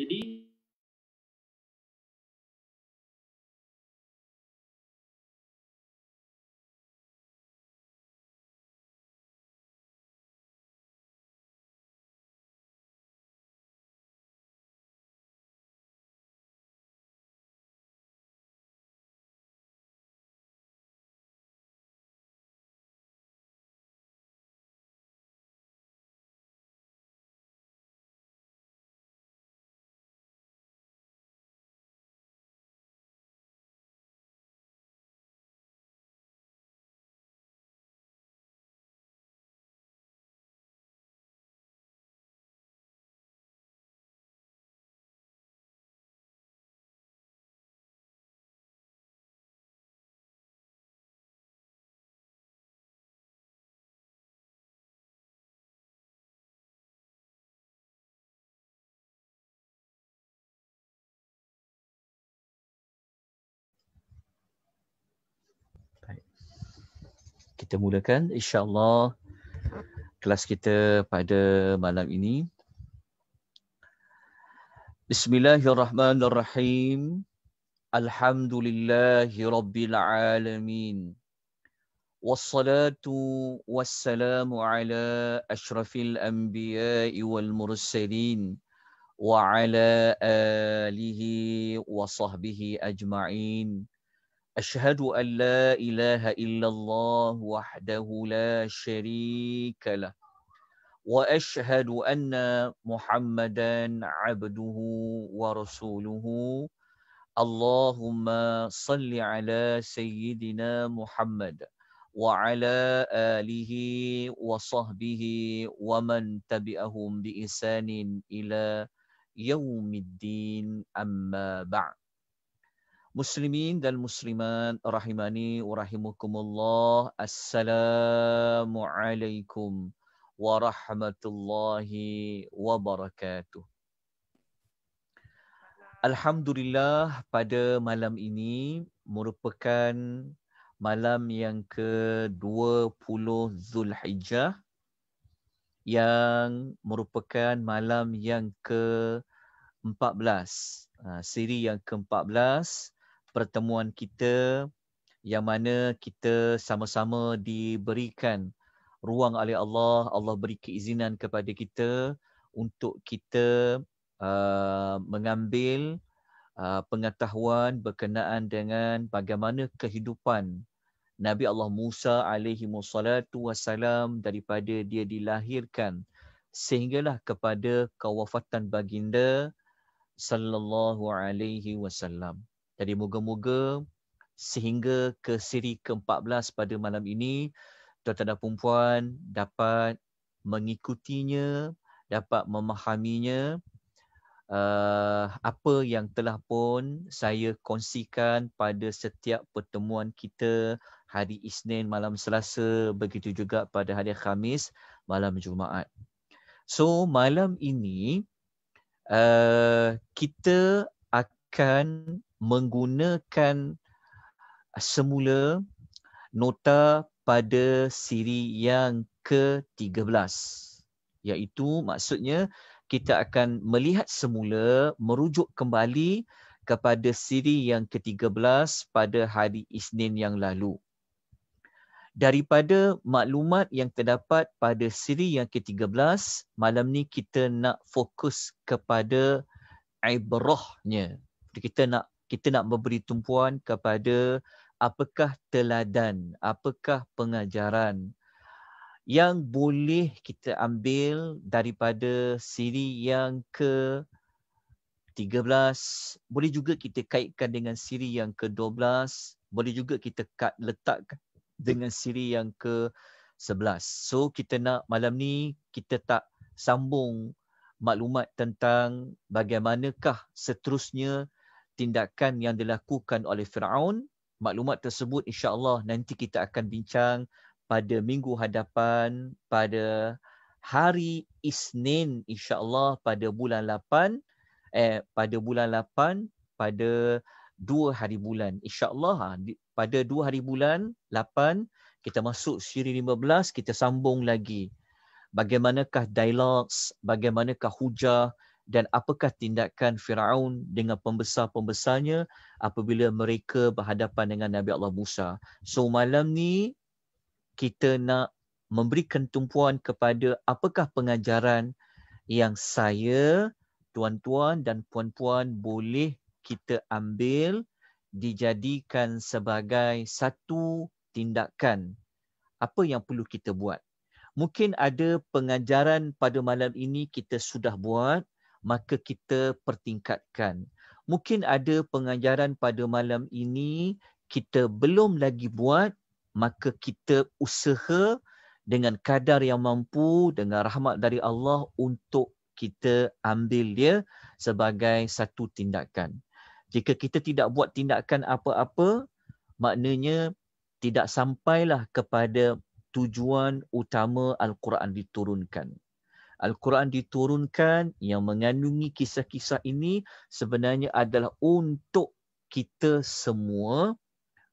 Jadi kita mulakan insya-Allah kelas kita pada malam ini. Bismillahirrahmanirrahim. Alhamdulillahirabbil alamin. والصلاة والسلام على أشرف الأنبياء والمرسلين وعلى wa وصحبه ajma'in. أشهد أن لا إله إلا الله وحده لا شريك له وأشهد أن محمدا عبده ورسوله اللهم صل على سيدنا محمد وعلى آله وصحبه ومن تبعهم بإحسان إلى يوم الدين أما بعد muslimin dan muslimat rahimani urahimukumullah assalamualaikum warahmatullahi wabarakatuh alhamdulillah pada malam ini merupakan malam yang ke-20 Zulhijjah yang merupakan malam yang ke-14 ha, siri yang ke-14 pertemuan kita yang mana kita sama-sama diberikan ruang oleh Allah, Allah beri keizinan kepada kita untuk kita uh, mengambil uh, pengetahuan berkenaan dengan bagaimana kehidupan Nabi Allah Musa alaihi wassalatu wassalam daripada dia dilahirkan sehinggalah kepada kewafatan baginda sallallahu alaihi wasallam. Jadi moga-moga sehingga ke siri ke-14 pada malam ini, tuan-tuan dan perempuan dapat mengikutinya, dapat memahaminya uh, apa yang telah pun saya kongsikan pada setiap pertemuan kita hari Isnin malam Selasa begitu juga pada hari Khamis malam Jumaat. So malam ini uh, kita akan menggunakan uh, semula nota pada siri yang ke-13 iaitu maksudnya kita akan melihat semula merujuk kembali kepada siri yang ke-13 pada hari Isnin yang lalu daripada maklumat yang terdapat pada siri yang ke-13 malam ni kita nak fokus kepada ibrahnya kita nak kita nak memberi tumpuan kepada apakah teladan, apakah pengajaran yang boleh kita ambil daripada siri yang ke 13 boleh juga kita kaitkan dengan siri yang ke-12 boleh juga kita kat letak dengan siri yang ke-11 so kita nak malam ni kita tak sambung maklumat tentang bagaimanakah seterusnya tindakan yang dilakukan oleh Firaun. Maklumat tersebut insya-Allah nanti kita akan bincang pada minggu hadapan pada hari Isnin insya-Allah pada bulan 8 eh pada bulan 8 pada dua hari bulan insya-Allah ha, pada dua hari bulan 8 kita masuk siri 15 kita sambung lagi bagaimanakah dialogs bagaimanakah hujah dan apakah tindakan Firaun dengan pembesar-pembesarnya apabila mereka berhadapan dengan Nabi Allah Musa. So malam ni kita nak memberikan tumpuan kepada apakah pengajaran yang saya, tuan-tuan dan puan-puan boleh kita ambil dijadikan sebagai satu tindakan. Apa yang perlu kita buat? Mungkin ada pengajaran pada malam ini kita sudah buat maka kita pertingkatkan. Mungkin ada pengajaran pada malam ini kita belum lagi buat, maka kita usaha dengan kadar yang mampu dengan rahmat dari Allah untuk kita ambil dia sebagai satu tindakan. Jika kita tidak buat tindakan apa-apa, maknanya tidak sampailah kepada tujuan utama Al-Quran diturunkan. Al-Quran diturunkan yang mengandungi kisah-kisah ini sebenarnya adalah untuk kita semua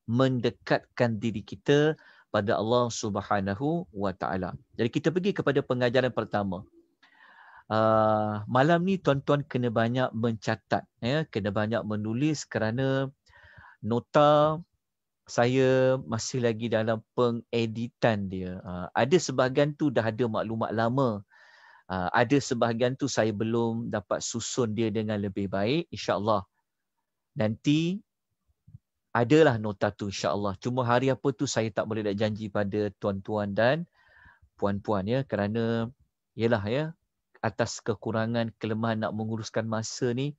mendekatkan diri kita pada Allah Subhanahu wa taala. Jadi kita pergi kepada pengajaran pertama. Uh, malam ni tuan-tuan kena banyak mencatat ya, kena banyak menulis kerana nota saya masih lagi dalam pengeditan dia. Uh, ada sebahagian tu dah ada maklumat lama. Ah, ada sebahagian tu saya belum dapat susun dia dengan lebih baik insyaallah nanti adalah nota tu insyaallah cuma hari apa tu saya tak boleh nak janji pada tuan-tuan dan puan-puan ya kerana ialah ya atas kekurangan kelemahan nak menguruskan masa ni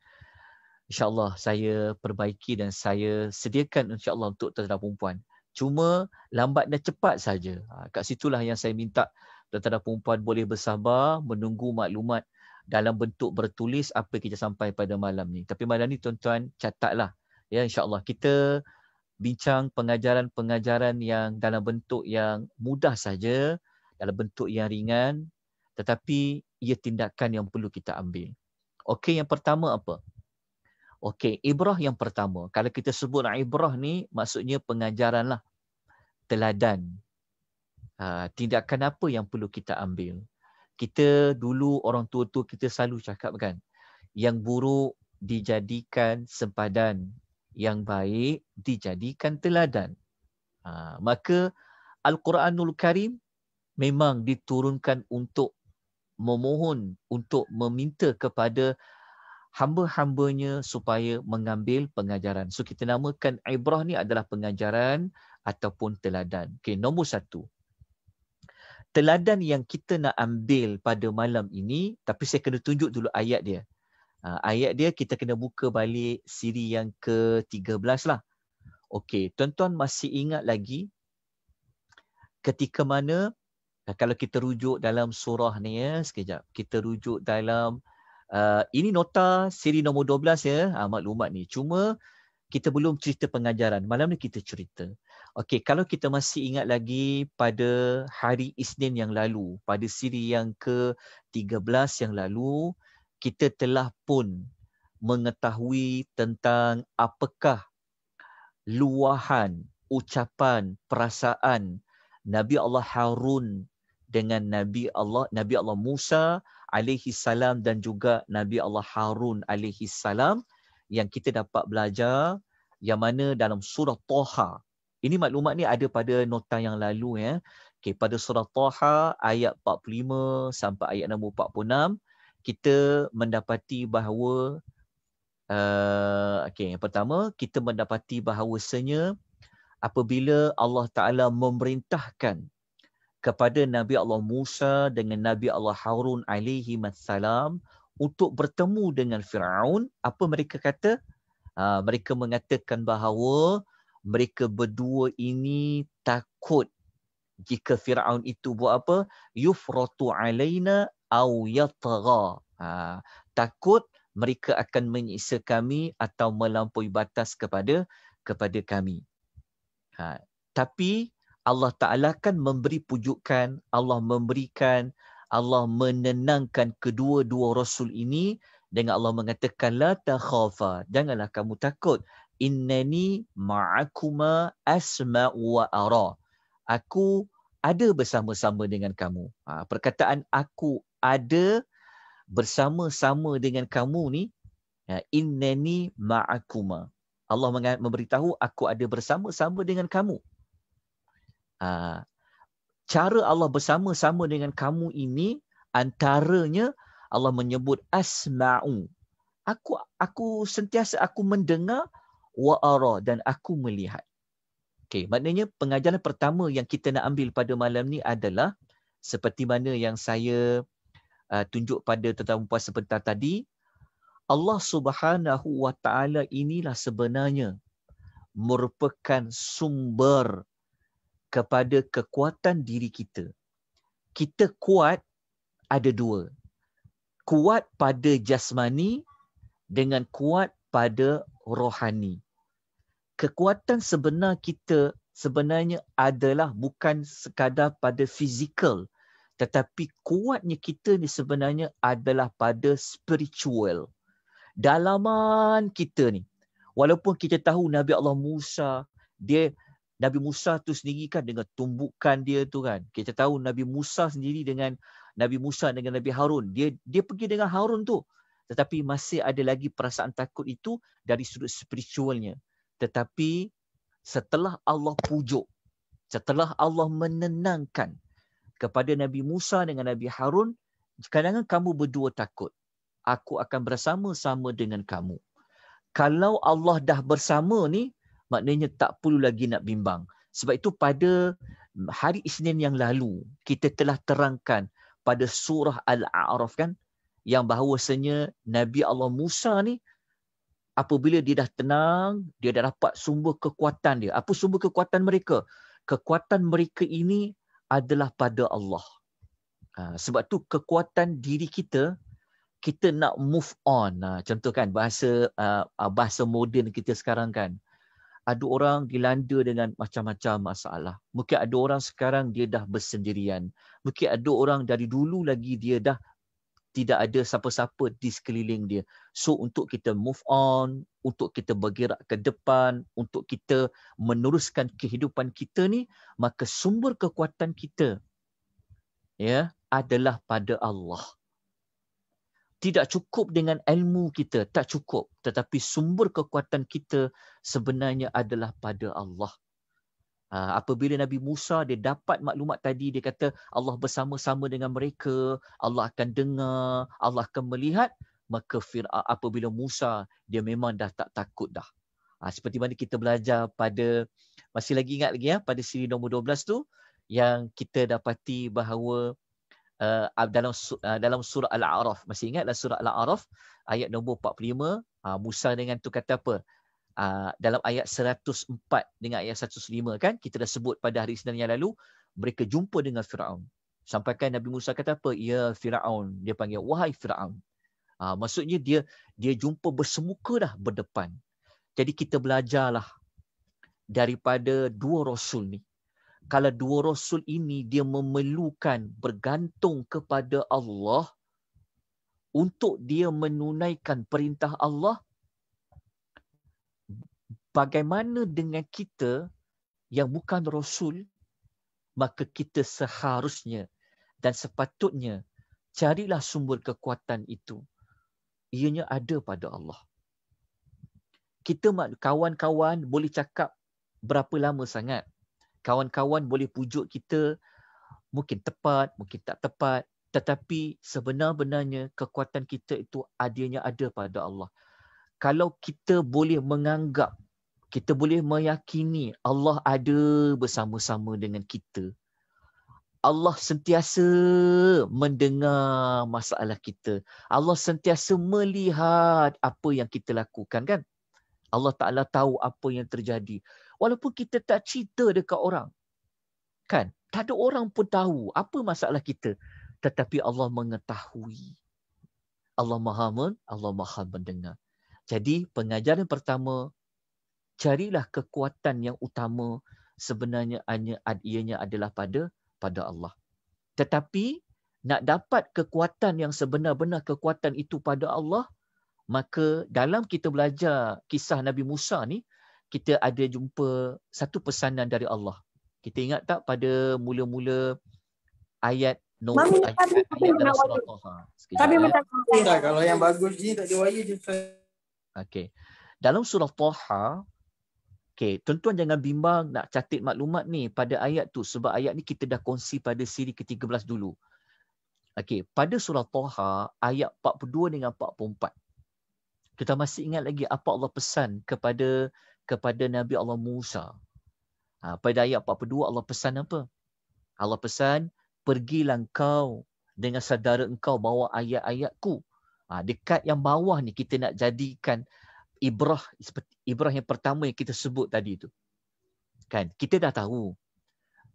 insyaallah saya perbaiki dan saya sediakan insyaallah untuk tuan-tuan puan cuma lambat dan cepat saja ah, kat situlah yang saya minta tuan-tuan dan boleh bersabar menunggu maklumat dalam bentuk bertulis apa kita sampai pada malam ni. Tapi malam ni tuan-tuan catatlah. Ya insya-Allah kita bincang pengajaran-pengajaran yang dalam bentuk yang mudah saja, dalam bentuk yang ringan tetapi ia tindakan yang perlu kita ambil. Okey, yang pertama apa? Okey, ibrah yang pertama. Kalau kita sebut ibrah ni maksudnya pengajaranlah teladan Ha, tindakan apa yang perlu kita ambil? Kita dulu orang tua-tua kita selalu cakap kan, yang buruk dijadikan sempadan, yang baik dijadikan teladan. Ha, maka Al-Quranul Karim memang diturunkan untuk memohon, untuk meminta kepada hamba-hambanya supaya mengambil pengajaran. So kita namakan ibrah ni adalah pengajaran ataupun teladan. Okay, nombor satu teladan yang kita nak ambil pada malam ini tapi saya kena tunjuk dulu ayat dia. Ha, ayat dia kita kena buka balik siri yang ke-13 lah. Okey, tuan-tuan masih ingat lagi ketika mana ha, kalau kita rujuk dalam surah ni ya sekejap kita rujuk dalam uh, ini nota siri nombor 12 ya uh, maklumat ni cuma kita belum cerita pengajaran malam ni kita cerita Okey, kalau kita masih ingat lagi pada hari Isnin yang lalu, pada siri yang ke-13 yang lalu, kita telah pun mengetahui tentang apakah luahan, ucapan, perasaan Nabi Allah Harun dengan Nabi Allah Nabi Allah Musa alaihi salam dan juga Nabi Allah Harun alaihi salam yang kita dapat belajar yang mana dalam surah Toha ini maklumat ni ada pada nota yang lalu ya. Okay, pada surah Taha ayat 45 sampai ayat nombor 46 kita mendapati bahawa uh, eh, okay, yang pertama kita mendapati bahawasanya apabila Allah Ta'ala memerintahkan kepada Nabi Allah Musa dengan Nabi Allah Harun alaihi salam untuk bertemu dengan Fir'aun, apa mereka kata? Uh, mereka mengatakan bahawa mereka berdua ini takut jika Firaun itu buat apa yufratu alaina au yatgha ha, takut mereka akan menyiksa kami atau melampaui batas kepada kepada kami ha, tapi Allah Taala kan memberi pujukan Allah memberikan Allah menenangkan kedua-dua rasul ini dengan Allah mengatakan la takhafa janganlah kamu takut innani ma'akuma asma'u wa ara. Aku ada bersama-sama dengan kamu. Ha, perkataan aku ada bersama-sama dengan kamu ni ya, innani ma'akuma. Allah memberitahu aku ada bersama-sama dengan kamu. Ha, cara Allah bersama-sama dengan kamu ini antaranya Allah menyebut asma'u. Aku aku sentiasa aku mendengar wa ara dan aku melihat. Okey, maknanya pengajaran pertama yang kita nak ambil pada malam ni adalah seperti mana yang saya uh, tunjuk pada tetamu puas sebentar tadi, Allah Subhanahu wa taala inilah sebenarnya merupakan sumber kepada kekuatan diri kita. Kita kuat ada dua. Kuat pada jasmani dengan kuat pada rohani kekuatan sebenar kita sebenarnya adalah bukan sekadar pada fizikal tetapi kuatnya kita ni sebenarnya adalah pada spiritual dalaman kita ni walaupun kita tahu Nabi Allah Musa dia Nabi Musa tu sendiri kan dengan tumbukan dia tu kan kita tahu Nabi Musa sendiri dengan Nabi Musa dengan Nabi Harun dia dia pergi dengan Harun tu tetapi masih ada lagi perasaan takut itu dari sudut spiritualnya tetapi setelah Allah pujuk setelah Allah menenangkan kepada Nabi Musa dengan Nabi Harun kadang-kadang kamu berdua takut aku akan bersama-sama dengan kamu kalau Allah dah bersama ni maknanya tak perlu lagi nak bimbang sebab itu pada hari Isnin yang lalu kita telah terangkan pada surah Al-A'raf kan yang bahawasanya Nabi Allah Musa ni apabila dia dah tenang, dia dah dapat sumber kekuatan dia. Apa sumber kekuatan mereka? Kekuatan mereka ini adalah pada Allah. Ha, sebab tu kekuatan diri kita, kita nak move on. Ha, contoh kan bahasa, uh, bahasa moden kita sekarang kan. Ada orang dilanda dengan macam-macam masalah. Mungkin ada orang sekarang dia dah bersendirian. Mungkin ada orang dari dulu lagi dia dah tidak ada siapa-siapa di sekeliling dia. So untuk kita move on, untuk kita bergerak ke depan, untuk kita meneruskan kehidupan kita ni, maka sumber kekuatan kita ya adalah pada Allah. Tidak cukup dengan ilmu kita, tak cukup. Tetapi sumber kekuatan kita sebenarnya adalah pada Allah. Ah, apabila Nabi Musa dia dapat maklumat tadi dia kata Allah bersama-sama dengan mereka, Allah akan dengar, Allah akan melihat maka Fir'a, ah, apabila Musa dia memang dah tak takut dah. Ah, seperti mana kita belajar pada masih lagi ingat lagi ya pada siri nombor 12 tu yang kita dapati bahawa dalam dalam surah Al-A'raf masih ingatlah surah Al-A'raf ayat nombor 45 Musa dengan tu kata apa? Ah, dalam ayat 104 dengan ayat 105 kan kita dah sebut pada hari Isnin yang lalu mereka jumpa dengan Firaun. Sampaikan Nabi Musa kata apa? Ya Firaun, dia panggil wahai Firaun. Uh, maksudnya dia dia jumpa bersemuka dah berdepan. Jadi kita belajarlah daripada dua rasul ni. Kalau dua rasul ini dia memerlukan bergantung kepada Allah untuk dia menunaikan perintah Allah, bagaimana dengan kita yang bukan rasul maka kita seharusnya dan sepatutnya carilah sumber kekuatan itu ianya ada pada Allah kita kawan-kawan boleh cakap berapa lama sangat kawan-kawan boleh pujuk kita mungkin tepat mungkin tak tepat tetapi sebenar-benarnya kekuatan kita itu adanya ada pada Allah kalau kita boleh menganggap kita boleh meyakini Allah ada bersama-sama dengan kita. Allah sentiasa mendengar masalah kita. Allah sentiasa melihat apa yang kita lakukan kan? Allah Taala tahu apa yang terjadi. Walaupun kita tak cerita dekat orang. Kan? Tak ada orang pun tahu apa masalah kita. Tetapi Allah mengetahui. Allah Maha Men, Allah Maha mendengar. Jadi pengajaran pertama carilah kekuatan yang utama sebenarnya hanya ianya adalah pada pada Allah. Tetapi nak dapat kekuatan yang sebenar-benar kekuatan itu pada Allah, maka dalam kita belajar kisah Nabi Musa ni, kita ada jumpa satu pesanan dari Allah. Kita ingat tak pada mula-mula ayat No, Mami, ayat, tapi, ayat tapi, tapi, tapi, tapi, tapi, tapi, tapi, tapi, tapi, tapi, tapi, tapi, tapi, tapi, tapi, tapi, Okay, tuan-tuan jangan bimbang nak catat maklumat ni pada ayat tu sebab ayat ni kita dah kongsi pada siri ke-13 dulu. Okay, pada surah Taha ayat 42 dengan 44. Kita masih ingat lagi apa Allah pesan kepada kepada Nabi Allah Musa. Ha, pada ayat 42 Allah pesan apa? Allah pesan, pergilah engkau dengan saudara engkau bawa ayat-ayatku. Ha, dekat yang bawah ni kita nak jadikan ibrah seperti ibrah yang pertama yang kita sebut tadi itu. Kan? Kita dah tahu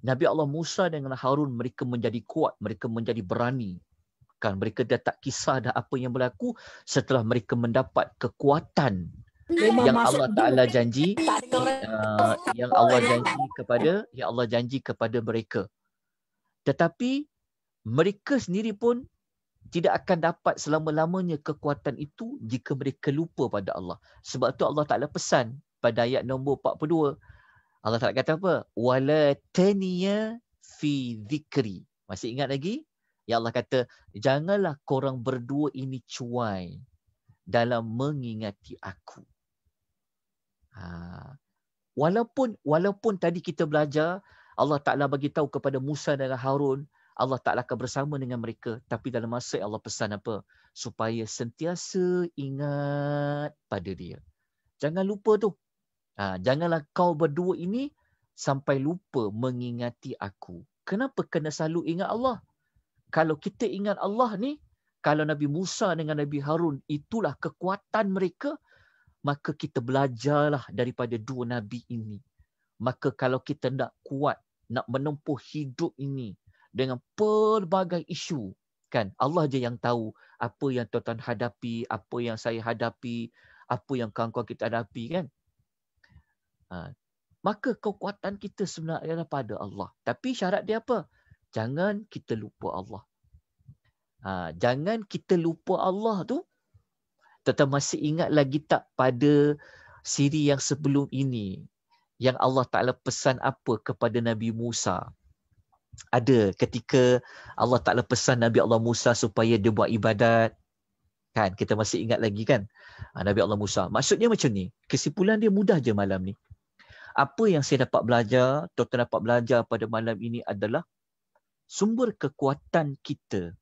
Nabi Allah Musa dengan Harun mereka menjadi kuat, mereka menjadi berani. Kan? Mereka dah tak kisah dah apa yang berlaku setelah mereka mendapat kekuatan Memang yang Allah Taala janji uh, yang Allah janji kepada yang Allah janji kepada mereka. Tetapi mereka sendiri pun tidak akan dapat selama-lamanya kekuatan itu jika mereka lupa pada Allah. Sebab tu Allah Taala pesan pada ayat nombor 42. Allah Taala kata apa? Wala taniya fi dhikri. Masih ingat lagi? Ya Allah kata, janganlah korang berdua ini cuai dalam mengingati aku. Ha. Walaupun walaupun tadi kita belajar Allah Taala bagi tahu kepada Musa dan Harun, Allah Ta'ala akan bersama dengan mereka. Tapi dalam masa Allah pesan apa? Supaya sentiasa ingat pada dia. Jangan lupa tu. Ha, janganlah kau berdua ini sampai lupa mengingati aku. Kenapa kena selalu ingat Allah? Kalau kita ingat Allah ni, kalau Nabi Musa dengan Nabi Harun itulah kekuatan mereka, maka kita belajarlah daripada dua Nabi ini. Maka kalau kita nak kuat, nak menempuh hidup ini, dengan pelbagai isu kan Allah je yang tahu apa yang tuan-tuan hadapi apa yang saya hadapi apa yang kawan-kawan kita hadapi kan ha. maka kekuatan kita sebenarnya adalah pada Allah tapi syarat dia apa jangan kita lupa Allah ha. jangan kita lupa Allah tu tetap masih ingat lagi tak pada siri yang sebelum ini yang Allah Taala pesan apa kepada Nabi Musa ada ketika Allah tak lepasan Nabi Allah Musa supaya dia buat ibadat. Kan? Kita masih ingat lagi kan? Ah, Nabi Allah Musa. Maksudnya macam ni. Kesimpulan dia mudah je malam ni. Apa yang saya dapat belajar, Tuan-tuan dapat belajar pada malam ini adalah sumber kekuatan kita,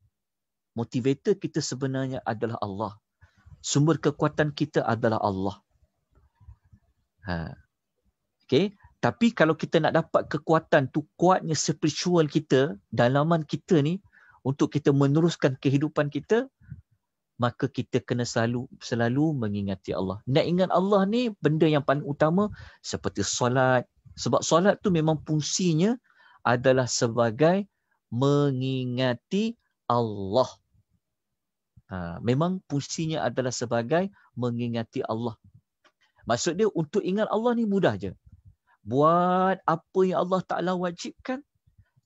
motivator kita sebenarnya adalah Allah. Sumber kekuatan kita adalah Allah. Ha. Okay. Tapi kalau kita nak dapat kekuatan tu kuatnya spiritual kita, dalaman kita ni untuk kita meneruskan kehidupan kita, maka kita kena selalu selalu mengingati Allah. Nak ingat Allah ni benda yang paling utama seperti solat. Sebab solat tu memang fungsinya adalah sebagai mengingati Allah. Ha, memang fungsinya adalah sebagai mengingati Allah. Maksud dia untuk ingat Allah ni mudah je buat apa yang Allah Ta'ala wajibkan,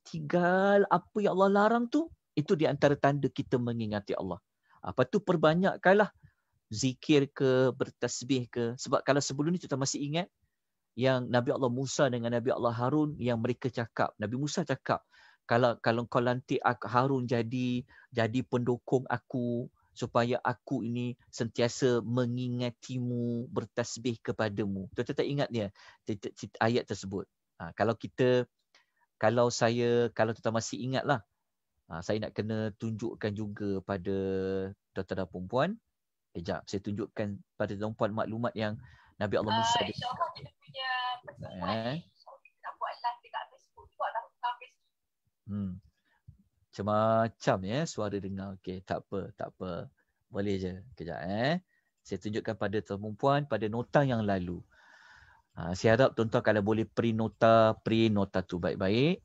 tinggal apa yang Allah larang tu, itu di antara tanda kita mengingati Allah. Apa ah, tu perbanyakkanlah zikir ke, bertasbih ke. Sebab kalau sebelum ni kita masih ingat, yang Nabi Allah Musa dengan Nabi Allah Harun yang mereka cakap. Nabi Musa cakap, kalau kalau kau lantik Harun jadi jadi pendukung aku supaya aku ini sentiasa mengingatimu bertasbih kepadamu tuan-tuan tak ingat dia ya, ayat tersebut ha, kalau kita kalau saya kalau tetap masih ingatlah ha, saya nak kena tunjukkan juga pada tuan-tuan dan puan-puan kejap eh, saya tunjukkan pada tuan puan maklumat yang Nabi Allah Musa uh, Hmm macam-macam ya eh, suara dengar. Okey, tak apa, tak apa. Boleh je. Kejap eh. Saya tunjukkan pada tuan-puan pada nota yang lalu. Ha, saya harap tuan-tuan kalau boleh pre nota, pre nota tu baik-baik.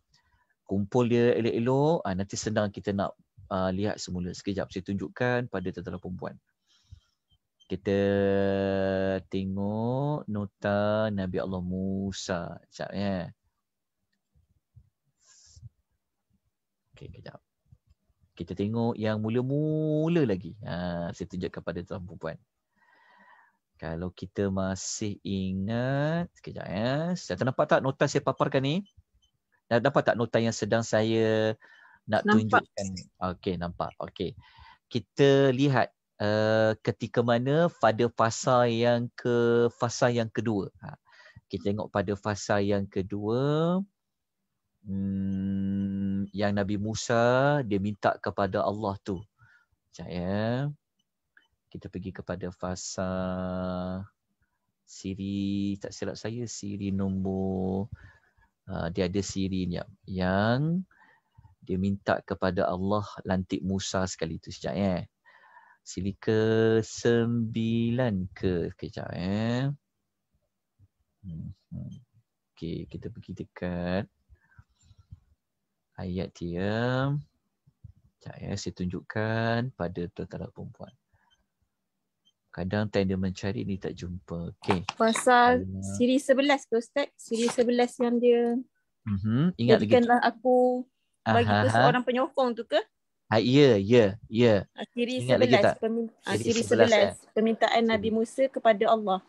Kumpul dia elok-elok. Ha, nanti senang kita nak uh, lihat semula. Sekejap saya tunjukkan pada tuan-tuan dan Kita tengok nota Nabi Allah Musa. Sekejap ya. Okey, kejap. Kita tengok yang mula-mula lagi. Ha, saya tunjuk kepada tuan perempuan. Kalau kita masih ingat, sekejap ya. Saya nampak tak nota saya paparkan ni? Dah dapat tak nota yang sedang saya nak nampak. tunjukkan? Okey, nampak. Okey. Kita lihat uh, ketika mana pada fasa yang ke fasa yang kedua. Ha. Kita tengok pada fasa yang kedua. Hmm, yang Nabi Musa dia minta kepada Allah tu. Percaya. Kita pergi kepada fasa siri tak silap saya siri nombor uh, dia ada siri ni yang dia minta kepada Allah lantik Musa sekali tu sejak ya. Eh? Siri ke sembilan ke kejap eh. Ya. Hmm. hmm. Okay, kita pergi dekat ayat dia. Sekejap ya, saya tunjukkan pada tuan-tuan perempuan. Kadang time dia mencari ni tak jumpa. Okay. Pasal uh, siri 11, ke Ustaz? Siri 11 yang dia uh-huh. ingat jadikan lagi. Lah aku ah, bagi ke uh seorang penyokong tu ke? Ha, uh, ya, ya, ya. Ah, siri ingat sebelas. Lagi tak? Pemin- ah, siri, sebelas. Eh. Permintaan Nabi Musa kepada Allah.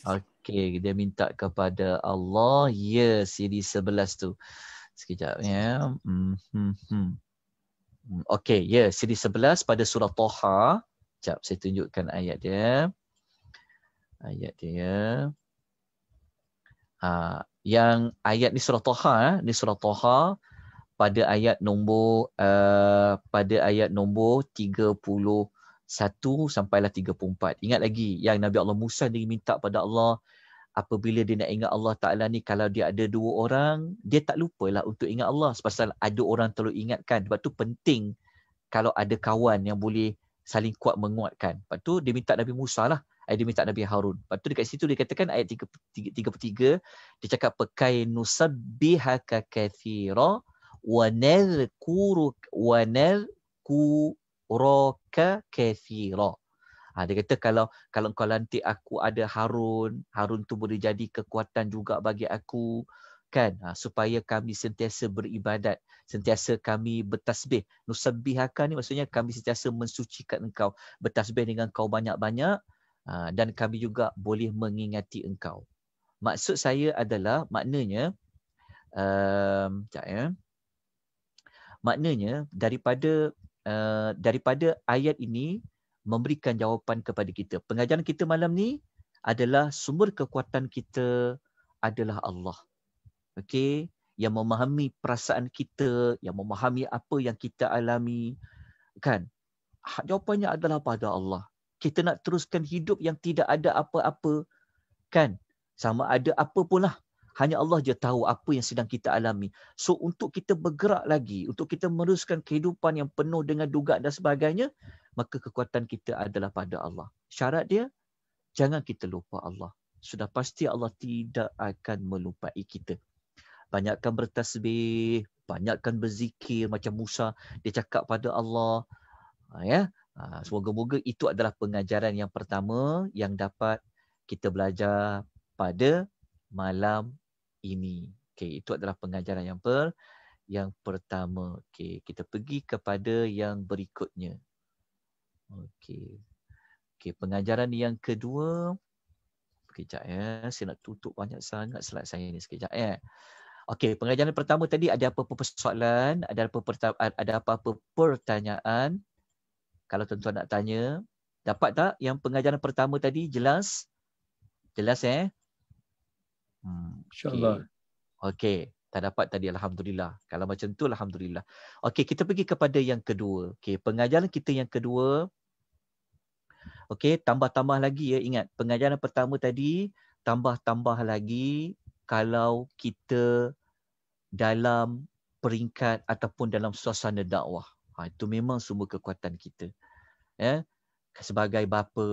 Okay, dia minta kepada Allah. Ya, siri 11 tu. Sekejap mhm, mhm. ya. Yeah. Mm-hmm. Okay, ya. Yeah. Siri Sebelas pada surah Toha. Sekejap, saya tunjukkan ayat dia. Ayat dia. Ha, yang ayat ni surah Toha. Eh. Ni surah Toha pada ayat nombor uh, pada ayat nombor tiga puluh satu sampailah tiga puluh empat. Ingat lagi yang Nabi Allah Musa diminta pada Allah apabila dia nak ingat Allah Ta'ala ni kalau dia ada dua orang dia tak lupalah untuk ingat Allah sebab ada orang terlalu ingatkan sebab tu penting kalau ada kawan yang boleh saling kuat menguatkan sebab tu dia minta Nabi Musa lah eh, dia minta Nabi Harun lepas tu dekat situ dia katakan ayat 33 dia cakap pekai nusabbihaka kathira wa nalkuru wa nalkuraka kathira Ha, dia kata kalau kalau kau lantik aku ada Harun, Harun tu boleh jadi kekuatan juga bagi aku kan ha, supaya kami sentiasa beribadat, sentiasa kami bertasbih. Nusabbihaka ni maksudnya kami sentiasa mensucikan engkau, bertasbih dengan kau banyak-banyak ha, dan kami juga boleh mengingati engkau. Maksud saya adalah maknanya um, jap, ya. maknanya daripada uh, daripada ayat ini memberikan jawapan kepada kita. Pengajaran kita malam ni adalah sumber kekuatan kita adalah Allah. Okey, yang memahami perasaan kita, yang memahami apa yang kita alami kan. Ha, jawapannya adalah pada Allah. Kita nak teruskan hidup yang tidak ada apa-apa kan. Sama ada apa pun lah. Hanya Allah je tahu apa yang sedang kita alami. So untuk kita bergerak lagi, untuk kita meneruskan kehidupan yang penuh dengan dugaan dan sebagainya, maka kekuatan kita adalah pada Allah. Syarat dia, jangan kita lupa Allah. Sudah pasti Allah tidak akan melupai kita. Banyakkan bertasbih, banyakkan berzikir macam Musa. Dia cakap pada Allah. Ah, ya, ah, Semoga-moga itu adalah pengajaran yang pertama yang dapat kita belajar pada malam ini. Okay, itu adalah pengajaran yang per yang pertama. Okay, kita pergi kepada yang berikutnya. Okey. Okey, pengajaran yang kedua sekejap ya. Saya nak tutup banyak sangat slide saya ni sekejap ya. Okey, pengajaran pertama tadi ada apa-apa persoalan, ada apa-apa ada apa-apa pertanyaan. Kalau tuan-tuan nak tanya, dapat tak yang pengajaran pertama tadi jelas? Jelas eh? Hmm, InsyaAllah. Okay. okay. Tak dapat tadi Alhamdulillah. Kalau macam tu Alhamdulillah. Okay kita pergi kepada yang kedua. Okay pengajaran kita yang kedua. Okey, tambah-tambah lagi ya ingat pengajaran pertama tadi tambah-tambah lagi kalau kita dalam peringkat ataupun dalam suasana dakwah. Ha, itu memang semua kekuatan kita. Ya. Sebagai bapa,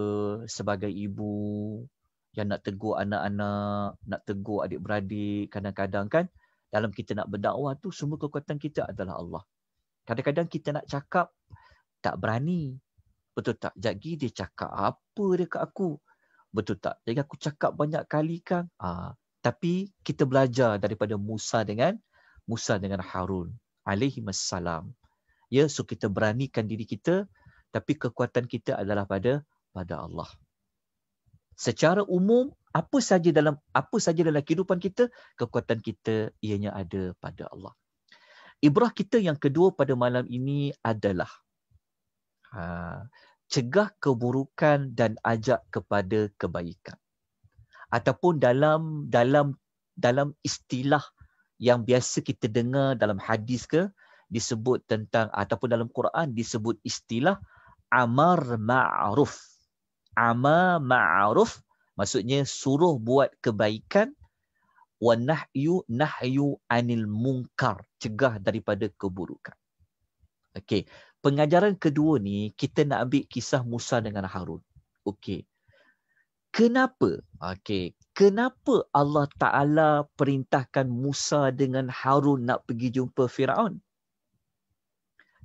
sebagai ibu yang nak tegur anak-anak, nak tegur adik-beradik kadang-kadang kan dalam kita nak berdakwah tu semua kekuatan kita adalah Allah. Kadang-kadang kita nak cakap tak berani Betul tak? Jadi dia cakap apa dekat aku? Betul tak? Jadi aku cakap banyak kali kan? Ah, tapi kita belajar daripada Musa dengan Musa dengan Harun alaihi wassalam. Ya, so kita beranikan diri kita tapi kekuatan kita adalah pada pada Allah. Secara umum apa saja dalam apa saja dalam kehidupan kita, kekuatan kita ianya ada pada Allah. Ibrah kita yang kedua pada malam ini adalah Ha, cegah keburukan dan ajak kepada kebaikan. Ataupun dalam dalam dalam istilah yang biasa kita dengar dalam hadis ke disebut tentang ataupun dalam Quran disebut istilah amar ma'ruf. Amar ma'ruf maksudnya suruh buat kebaikan wa nahyu nahyu anil munkar cegah daripada keburukan. Okey, pengajaran kedua ni kita nak ambil kisah Musa dengan Harun. Okey. Kenapa? Okey. Kenapa Allah Taala perintahkan Musa dengan Harun nak pergi jumpa Firaun?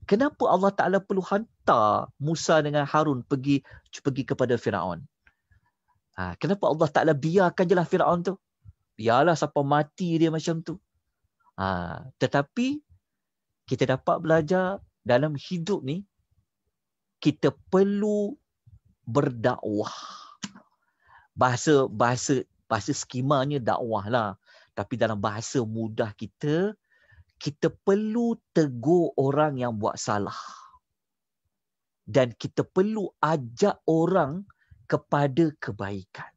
Kenapa Allah Taala perlu hantar Musa dengan Harun pergi pergi kepada Firaun? Ha, kenapa Allah Taala biarkan jelah Firaun tu? Biarlah siapa mati dia macam tu. Ha, tetapi kita dapat belajar dalam hidup ni kita perlu berdakwah. Bahasa bahasa bahasa skimanya dakwah lah. Tapi dalam bahasa mudah kita, kita perlu tegur orang yang buat salah. Dan kita perlu ajak orang kepada kebaikan.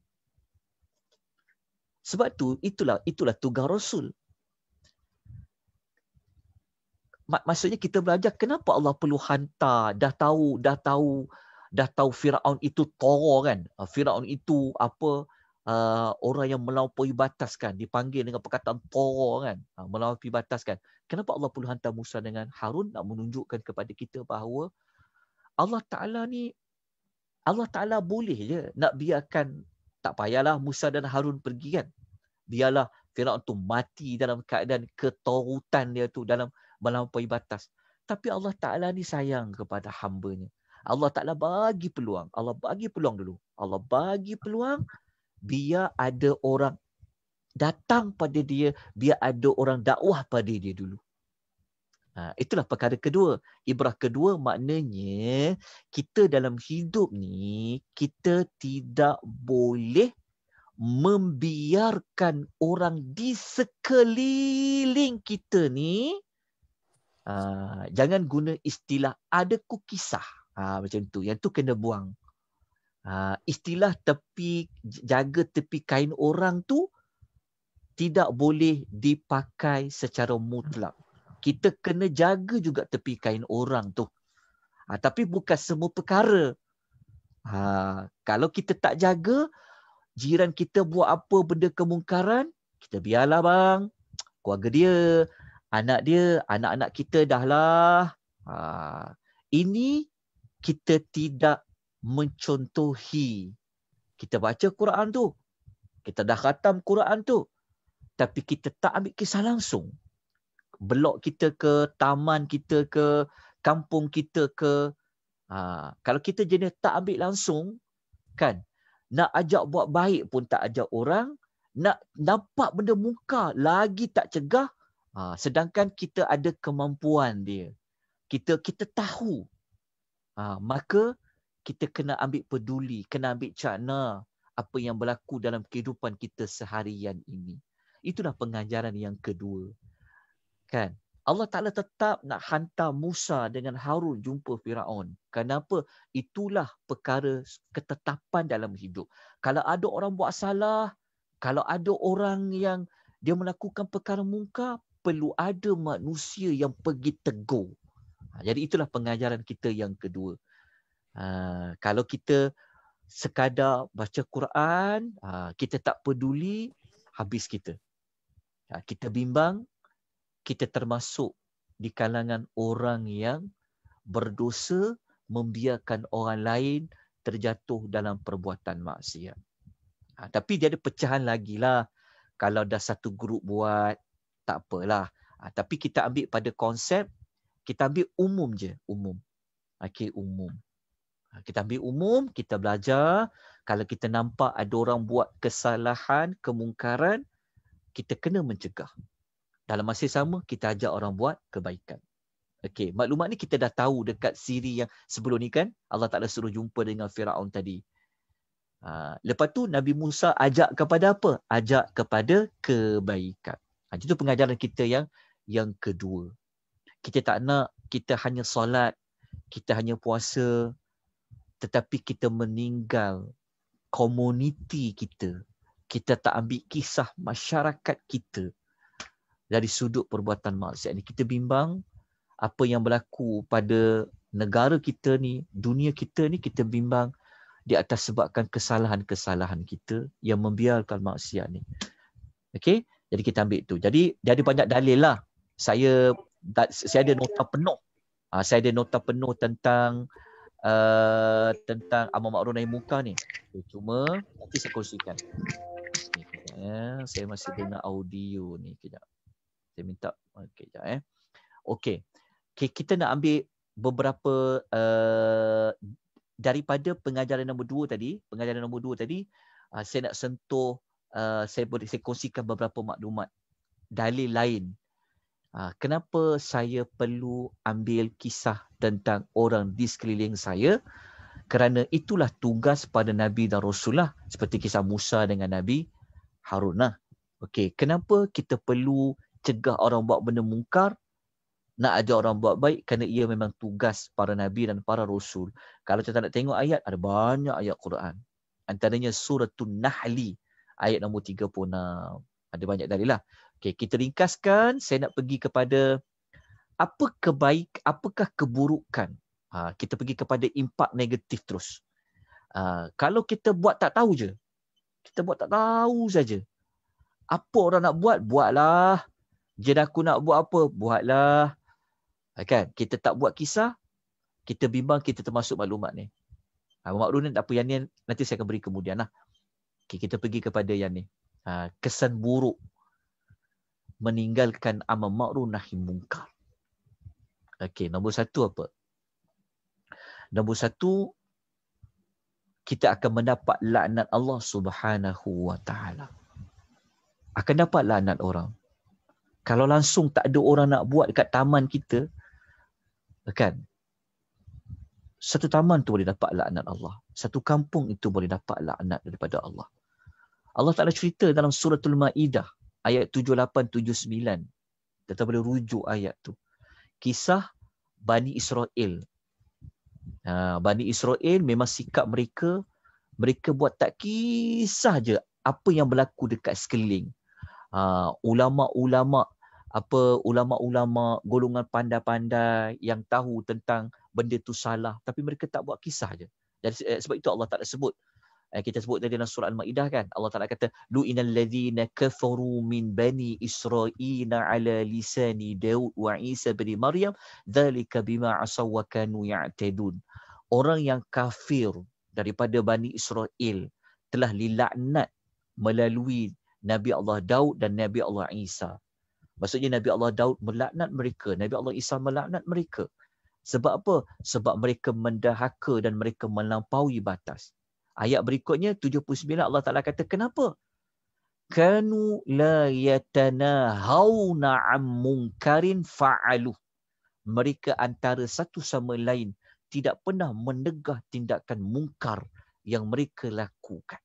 Sebab tu itulah itulah tugas Rasul mak- maksudnya kita belajar kenapa Allah perlu hantar dah tahu dah tahu dah tahu Firaun itu toro kan ah, Firaun itu apa uh, orang yang melampaui batas kan dipanggil dengan perkataan toro kan uh, melampaui batas kan kenapa Allah perlu hantar Musa dengan Harun nak menunjukkan kepada kita bahawa Allah Taala ni Allah Taala boleh je nak biarkan tak payahlah Musa dan Harun pergi kan biarlah Firaun tu mati dalam keadaan ketorutan dia tu dalam melampaui batas. Tapi Allah Ta'ala ni sayang kepada hambanya. Allah Ta'ala bagi peluang. Allah bagi peluang dulu. Allah bagi peluang biar ada orang datang pada dia. Biar ada orang dakwah pada dia dulu. Ha, itulah perkara kedua. Ibrah kedua maknanya kita dalam hidup ni kita tidak boleh membiarkan orang di sekeliling kita ni Uh, jangan guna istilah ada kukisah. Uh, macam tu. Yang tu kena buang. Uh, istilah tepi jaga tepi kain orang tu tidak boleh dipakai secara mutlak. Kita kena jaga juga tepi kain orang tu. Uh, tapi bukan semua perkara. Uh, kalau kita tak jaga, jiran kita buat apa benda kemungkaran, kita biarlah bang. Keluarga dia, anak dia, anak-anak kita dah lah. Ha, ini kita tidak mencontohi. Kita baca Quran tu. Kita dah khatam Quran tu. Tapi kita tak ambil kisah langsung. Blok kita ke, taman kita ke, kampung kita ke. Ha, kalau kita jenis tak ambil langsung, kan? Nak ajak buat baik pun tak ajak orang. Nak nampak benda muka lagi tak cegah. Ha, sedangkan kita ada kemampuan dia. Kita kita tahu. Ha, maka kita kena ambil peduli, kena ambil cakna apa yang berlaku dalam kehidupan kita seharian ini. Itulah pengajaran yang kedua. Kan? Allah Ta'ala tetap nak hantar Musa dengan Harun jumpa Fir'aun. Kenapa? Itulah perkara ketetapan dalam hidup. Kalau ada orang buat salah, kalau ada orang yang dia melakukan perkara mungkar, perlu ada manusia yang pergi tegur. Ha, jadi itulah pengajaran kita yang kedua. Ha, kalau kita sekadar baca Quran, ha, kita tak peduli, habis kita. Kita bimbang, kita termasuk di kalangan orang yang berdosa membiarkan orang lain terjatuh dalam perbuatan maksiat. Ha, tapi dia ada pecahan lagi lah. Kalau dah satu grup buat, tak apalah. Ha, tapi kita ambil pada konsep, kita ambil umum je, umum. Okey, umum. Ha, kita ambil umum, kita belajar. Kalau kita nampak ada orang buat kesalahan, kemungkaran, kita kena mencegah. Dalam masa sama, kita ajak orang buat kebaikan. Okey, maklumat ni kita dah tahu dekat siri yang sebelum ni kan Allah Ta'ala suruh jumpa dengan Fir'aun tadi. Uh, lepas tu Nabi Musa ajak kepada apa? Ajak kepada kebaikan. Ha, itu pengajaran kita yang yang kedua. Kita tak nak kita hanya solat, kita hanya puasa tetapi kita meninggal komuniti kita. Kita tak ambil kisah masyarakat kita dari sudut perbuatan maksiat ni. Kita bimbang apa yang berlaku pada negara kita ni, dunia kita ni kita bimbang di atas sebabkan kesalahan-kesalahan kita yang membiarkan maksiat ni. Okey? Jadi kita ambil itu. Jadi dia ada banyak dalil lah. Saya saya ada nota penuh. Ha, saya ada nota penuh tentang uh, tentang amar makruf nahi munkar ni. Okay, cuma nanti saya kongsikan. Okay, ya. eh. saya masih dengar audio ni kejap. Saya minta okey kejap eh. Ya. Okay, kita nak ambil beberapa uh, daripada pengajaran nombor dua tadi, pengajaran nombor dua tadi, uh, saya nak sentuh Uh, saya boleh saya kongsikan beberapa maklumat dalil lain uh, kenapa saya perlu ambil kisah tentang orang di sekeliling saya kerana itulah tugas pada nabi dan rasulullah seperti kisah Musa dengan nabi Harun lah. Okey, kenapa kita perlu cegah orang buat benda mungkar nak ajak orang buat baik kerana ia memang tugas para nabi dan para rasul. Kalau kita nak tengok ayat ada banyak ayat Quran. Antaranya surah An-Nahl ayat nombor 36. Ada banyak dalil lah. Okay, kita ringkaskan. Saya nak pergi kepada apa kebaik, apakah keburukan. Ha, kita pergi kepada impak negatif terus. Ha, kalau kita buat tak tahu je. Kita buat tak tahu saja. Apa orang nak buat, buatlah. Jen aku nak buat apa, buatlah. Ha, kan? Kita tak buat kisah, kita bimbang kita termasuk maklumat ni. Ha, maklumat ni apa yang ni nanti saya akan beri kemudian lah. Okay, kita pergi kepada yang ni. Ha, kesan buruk meninggalkan amal ma'ru nahi mungkar. Okey, nombor satu apa? Nombor satu, kita akan mendapat laknat Allah subhanahu wa ta'ala. Akan dapat laknat orang. Kalau langsung tak ada orang nak buat dekat taman kita, kan? Satu taman tu boleh dapat laknat Allah satu kampung itu boleh dapat laknat daripada Allah. Allah Ta'ala cerita dalam suratul Ma'idah ayat 78-79. Kita boleh rujuk ayat tu. Kisah Bani Israel. Ha, Bani Israel memang sikap mereka, mereka buat tak kisah je apa yang berlaku dekat sekeliling. Ha, ulama-ulama apa ulama-ulama golongan pandai-pandai yang tahu tentang benda tu salah tapi mereka tak buat kisah je. Dan eh, sebab itu Allah Taala sebut eh, kita sebut tadi dalam surah Al-Maidah kan Allah Taala kata lu innal ladzina kafaru min bani Israil ala lisani Daud wa Isa bin Maryam dhalika bima asaw wa kanu ya'tadun orang yang kafir daripada bani Israel telah dilaknat melalui Nabi Allah Daud dan Nabi Allah Isa maksudnya Nabi Allah Daud melaknat mereka Nabi Allah Isa melaknat mereka sebab apa? Sebab mereka mendahaka dan mereka melampaui batas. Ayat berikutnya 79 Allah Taala kata kenapa? Kanu la yatanahawna am munkarin fa'alu. Mereka antara satu sama lain tidak pernah menegah tindakan mungkar yang mereka lakukan.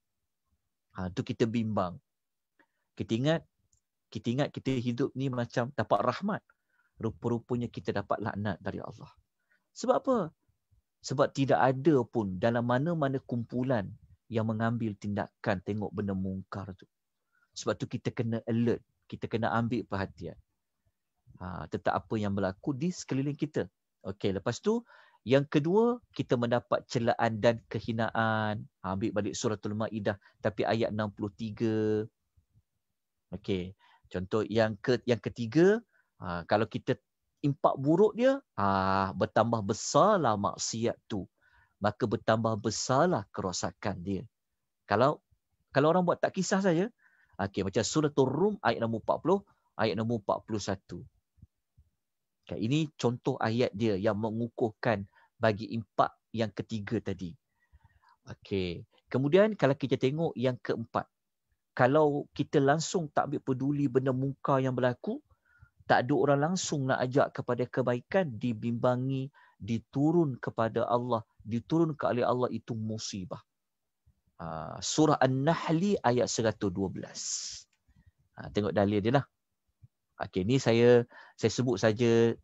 Ha, itu kita bimbang. Kita ingat, kita ingat kita hidup ni macam dapat rahmat. Rupa-rupanya kita dapat laknat dari Allah. Sebab apa? Sebab tidak ada pun dalam mana-mana kumpulan yang mengambil tindakan tengok benda mungkar tu. Sebab tu kita kena alert, kita kena ambil perhatian. Ha, tetap apa yang berlaku di sekeliling kita. Okey, lepas tu yang kedua kita mendapat celaan dan kehinaan. Ha, ambil balik suratul Maidah tapi ayat 63. Okey. Contoh yang ke, yang ketiga, ha, kalau kita impak buruk dia ah bertambah besarlah maksiat tu maka bertambah besarlah kerosakan dia kalau kalau orang buat tak kisah saja okey macam surah ar-rum ayat nombor 40 ayat nombor 41 okay, ini contoh ayat dia yang mengukuhkan bagi impak yang ketiga tadi okey kemudian kalau kita tengok yang keempat kalau kita langsung tak ambil peduli benda muka yang berlaku tak ada orang langsung nak ajak kepada kebaikan dibimbangi diturun kepada Allah diturun ke oleh Allah itu musibah ah, surah an-nahl ayat 112 ah, tengok dalil dia lah Okay, ni saya saya sebut saja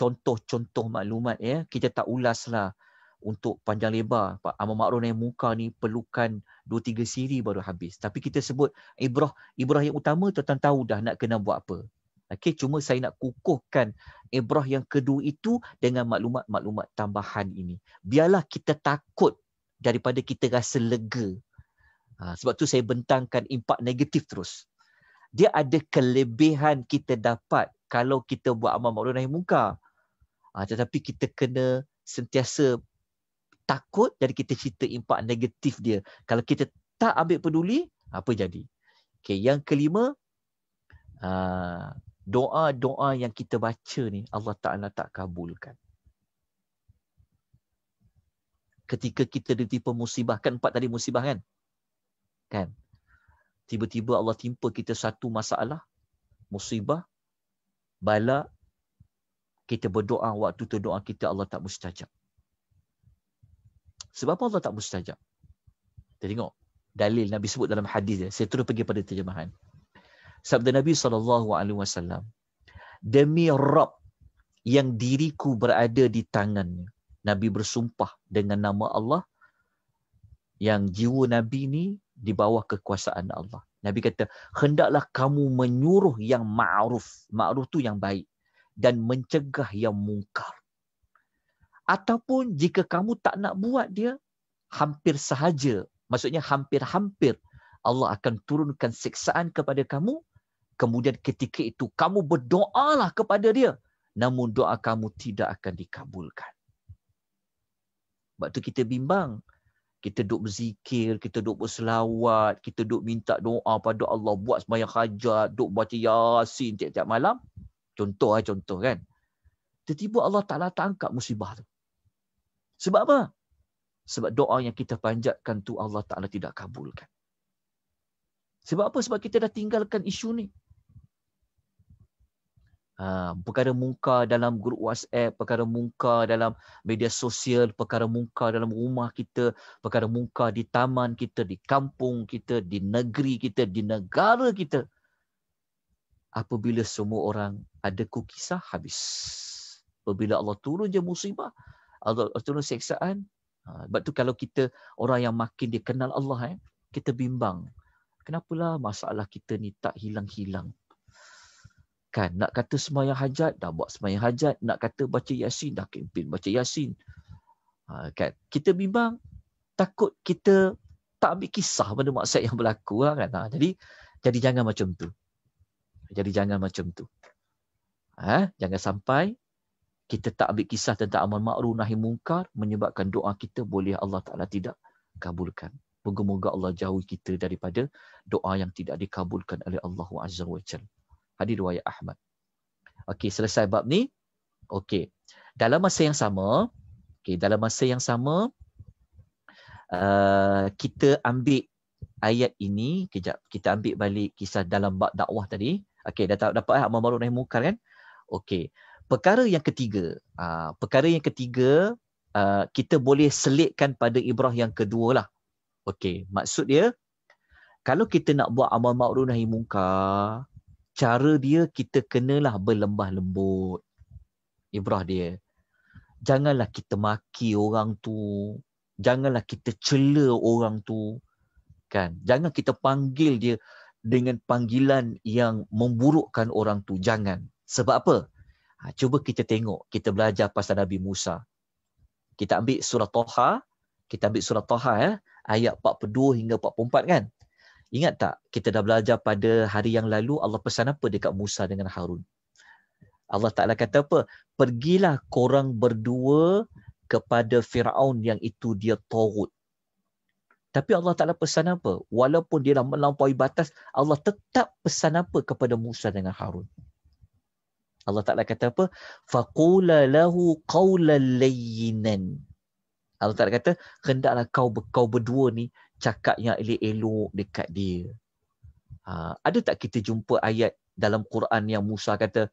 contoh-contoh maklumat ya kita tak ulas lah untuk panjang lebar Pak Amar Makrun yang muka ni perlukan 2 3 siri baru habis tapi kita sebut ibrah ibrah yang utama tuan tahu dah nak kena buat apa Okey, cuma saya nak kukuhkan ibrah yang kedua itu dengan maklumat-maklumat tambahan ini. Biarlah kita takut daripada kita rasa lega. Ha, sebab tu saya bentangkan impak negatif terus. Dia ada kelebihan kita dapat kalau kita buat amal makruf nahi mungkar. Ha, tetapi kita kena sentiasa takut dari kita cerita impak negatif dia. Kalau kita tak ambil peduli, apa jadi? Okey, yang kelima, ha, doa-doa yang kita baca ni Allah Ta'ala tak kabulkan. Ketika kita ditipu musibah, kan empat tadi musibah kan? Kan? Tiba-tiba Allah timpa kita satu masalah, musibah, bala, kita berdoa waktu tu doa kita Allah tak mustajab. Sebab apa Allah tak mustajab? Kita tengok dalil Nabi sebut dalam hadis dia. Saya terus pergi pada terjemahan sabda Nabi saw. demi Rabb yang diriku berada di tangannya Nabi bersumpah dengan nama Allah yang jiwa Nabi ni di bawah kekuasaan Allah Nabi kata hendaklah kamu menyuruh yang ma'ruf ma'ruf tu yang baik dan mencegah yang mungkar ataupun jika kamu tak nak buat dia hampir sahaja maksudnya hampir-hampir Allah akan turunkan siksaan kepada kamu Kemudian ketika itu kamu berdoalah kepada dia. Namun doa kamu tidak akan dikabulkan. Waktu kita bimbang. Kita duduk berzikir, kita duduk berselawat, kita duduk minta doa pada Allah. Buat semayang hajat, duduk baca yasin tiap-tiap malam. Contoh lah contoh kan. Tiba-tiba Allah Ta'ala tangkap musibah tu. Sebab apa? Sebab doa yang kita panjatkan tu Allah Ta'ala tidak kabulkan. Sebab apa? Sebab kita dah tinggalkan isu ni. Ha, perkara muka dalam grup WhatsApp, perkara muka dalam media sosial, perkara muka dalam rumah kita, perkara muka di taman kita, di kampung kita, di negeri kita, di negara kita. Apabila semua orang ada kukisah, habis. Apabila Allah turun je musibah, Allah turun seksaan. Ha, sebab tu kalau kita orang yang makin dikenal Allah, eh, kita bimbang. Kenapalah masalah kita ni tak hilang-hilang kan nak kata semayang hajat dah buat semayang hajat nak kata baca yasin dah kempen baca yasin ha, kan kita bimbang takut kita tak ambil kisah benda maksiat yang berlaku lah kan ha, jadi jadi jangan macam tu jadi jangan macam tu ha, jangan sampai kita tak ambil kisah tentang amal makruf nahi mungkar menyebabkan doa kita boleh Allah Taala tidak kabulkan moga-moga Allah jauhi kita daripada doa yang tidak dikabulkan oleh Allah Azza wa Jalla hadis riwayat Ahmad. Okey, selesai bab ni. Okey. Dalam masa yang sama, okey, dalam masa yang sama uh, kita ambil ayat ini kejap kita ambil balik kisah dalam bab dakwah tadi. Okey, dah tak dapat eh Ahmad Marud Rahim Mukar kan? Okey. Perkara yang ketiga, uh, perkara yang ketiga uh, kita boleh selitkan pada ibrah yang kedua lah. Okey, maksud dia kalau kita nak buat amal ma'ruf nahi mungkar, cara dia kita kenalah berlembah lembut. Ibrah dia. Janganlah kita maki orang tu. Janganlah kita cela orang tu. Kan? Jangan kita panggil dia dengan panggilan yang memburukkan orang tu. Jangan. Sebab apa? Ha, cuba kita tengok. Kita belajar pasal Nabi Musa. Kita ambil surah Toha. Kita ambil surah Toha. Eh? Ayat 42 hingga 44 kan? Ingat tak kita dah belajar pada hari yang lalu Allah pesan apa dekat Musa dengan Harun? Allah Ta'ala kata apa? Pergilah korang berdua kepada Fir'aun yang itu dia tawud. Tapi Allah Ta'ala pesan apa? Walaupun dia dah melampaui batas, Allah tetap pesan apa kepada Musa dengan Harun? Allah Ta'ala kata apa? فَقُولَ لَهُ قَوْلًا لَيِّنًا Allah Ta'ala kata, hendaklah kau, kau berdua ni cakap yang elok-elok dekat dia. Ha, ada tak kita jumpa ayat dalam Quran yang Musa kata,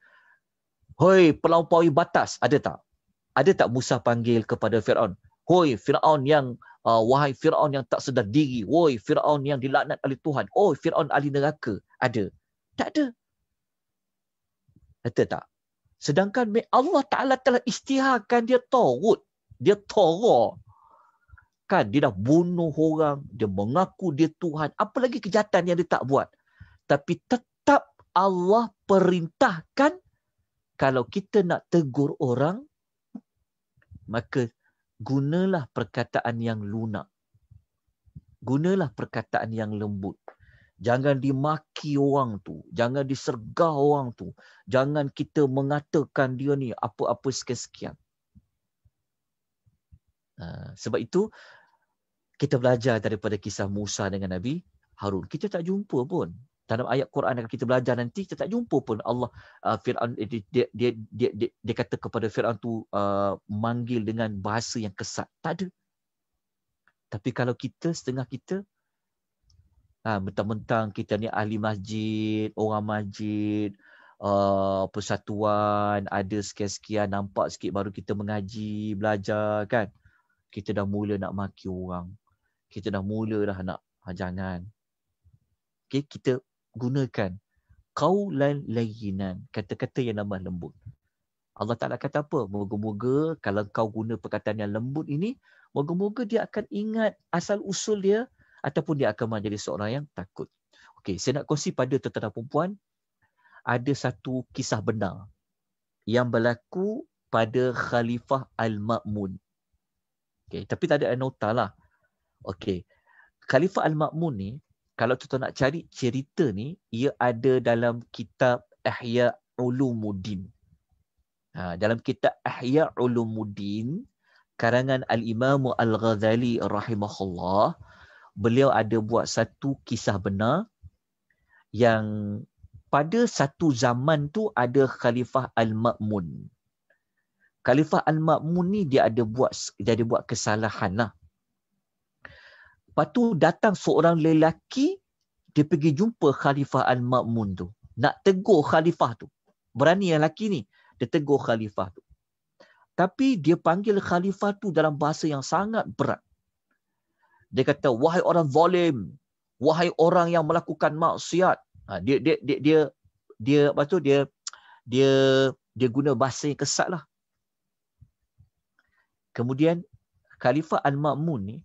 Hoi, pelampaui batas. Ada tak? Ada tak Musa panggil kepada Fir'aun? Hoi, Fir'aun yang, uh, wahai Fir'aun yang tak sedar diri. Hoi, Fir'aun yang dilaknat oleh Tuhan. Oh, Fir'aun ahli neraka. Ada? Tak ada. Ada tak? Sedangkan Allah Ta'ala telah istiharkan dia Tawud. Dia Tawud kan dia dah bunuh orang dia mengaku dia tuhan apa lagi kejahatan yang dia tak buat tapi tetap Allah perintahkan kalau kita nak tegur orang maka gunalah perkataan yang lunak gunalah perkataan yang lembut jangan dimaki orang tu jangan disergah orang tu jangan kita mengatakan dia ni apa-apa sekian-sekian ha, sebab itu kita belajar daripada kisah Musa dengan Nabi Harun. Kita tak jumpa pun dalam ayat Quran yang kita belajar nanti kita tak jumpa pun Allah uh, eh, dia dia, dia dia dia dia kata kepada Firaun tu uh, manggil dengan bahasa yang kesat. Tak ada. Tapi kalau kita setengah kita uh, mentang-mentang kita ni ahli masjid, orang masjid, uh, persatuan, ada sekian-sekian nampak sikit baru kita mengaji, belajar kan. Kita dah mula nak maki orang kita dah mula dah nak ha, jangan. Okay, kita gunakan kaulan layinan, kata-kata yang lemah lembut. Allah Ta'ala kata apa? Moga-moga kalau kau guna perkataan yang lembut ini, moga-moga dia akan ingat asal-usul dia ataupun dia akan menjadi seorang yang takut. Okey, saya nak kongsi pada tetamu perempuan ada satu kisah benar yang berlaku pada Khalifah Al-Ma'mun. Okey, tapi tak ada nota lah. Okey. Khalifah Al-Ma'mun ni kalau tu nak cari cerita ni ia ada dalam kitab Ihya Ulumuddin. Ha, dalam kitab Ihya Ulumuddin karangan Al-Imam Al-Ghazali rahimahullah beliau ada buat satu kisah benar yang pada satu zaman tu ada Khalifah Al-Ma'mun. Khalifah Al-Ma'mun ni dia ada buat dia ada buat kesalahan lah. Lepas tu datang seorang lelaki, dia pergi jumpa Khalifah Al-Ma'mun tu. Nak tegur Khalifah tu. Berani yang lelaki ni, dia tegur Khalifah tu. Tapi dia panggil Khalifah tu dalam bahasa yang sangat berat. Dia kata, wahai orang zalim, wahai orang yang melakukan maksiat. Ha, dia, dia, dia, dia, dia, apa tu, dia, dia, dia guna bahasa yang kesat lah. Kemudian, Khalifah Al-Ma'mun ni,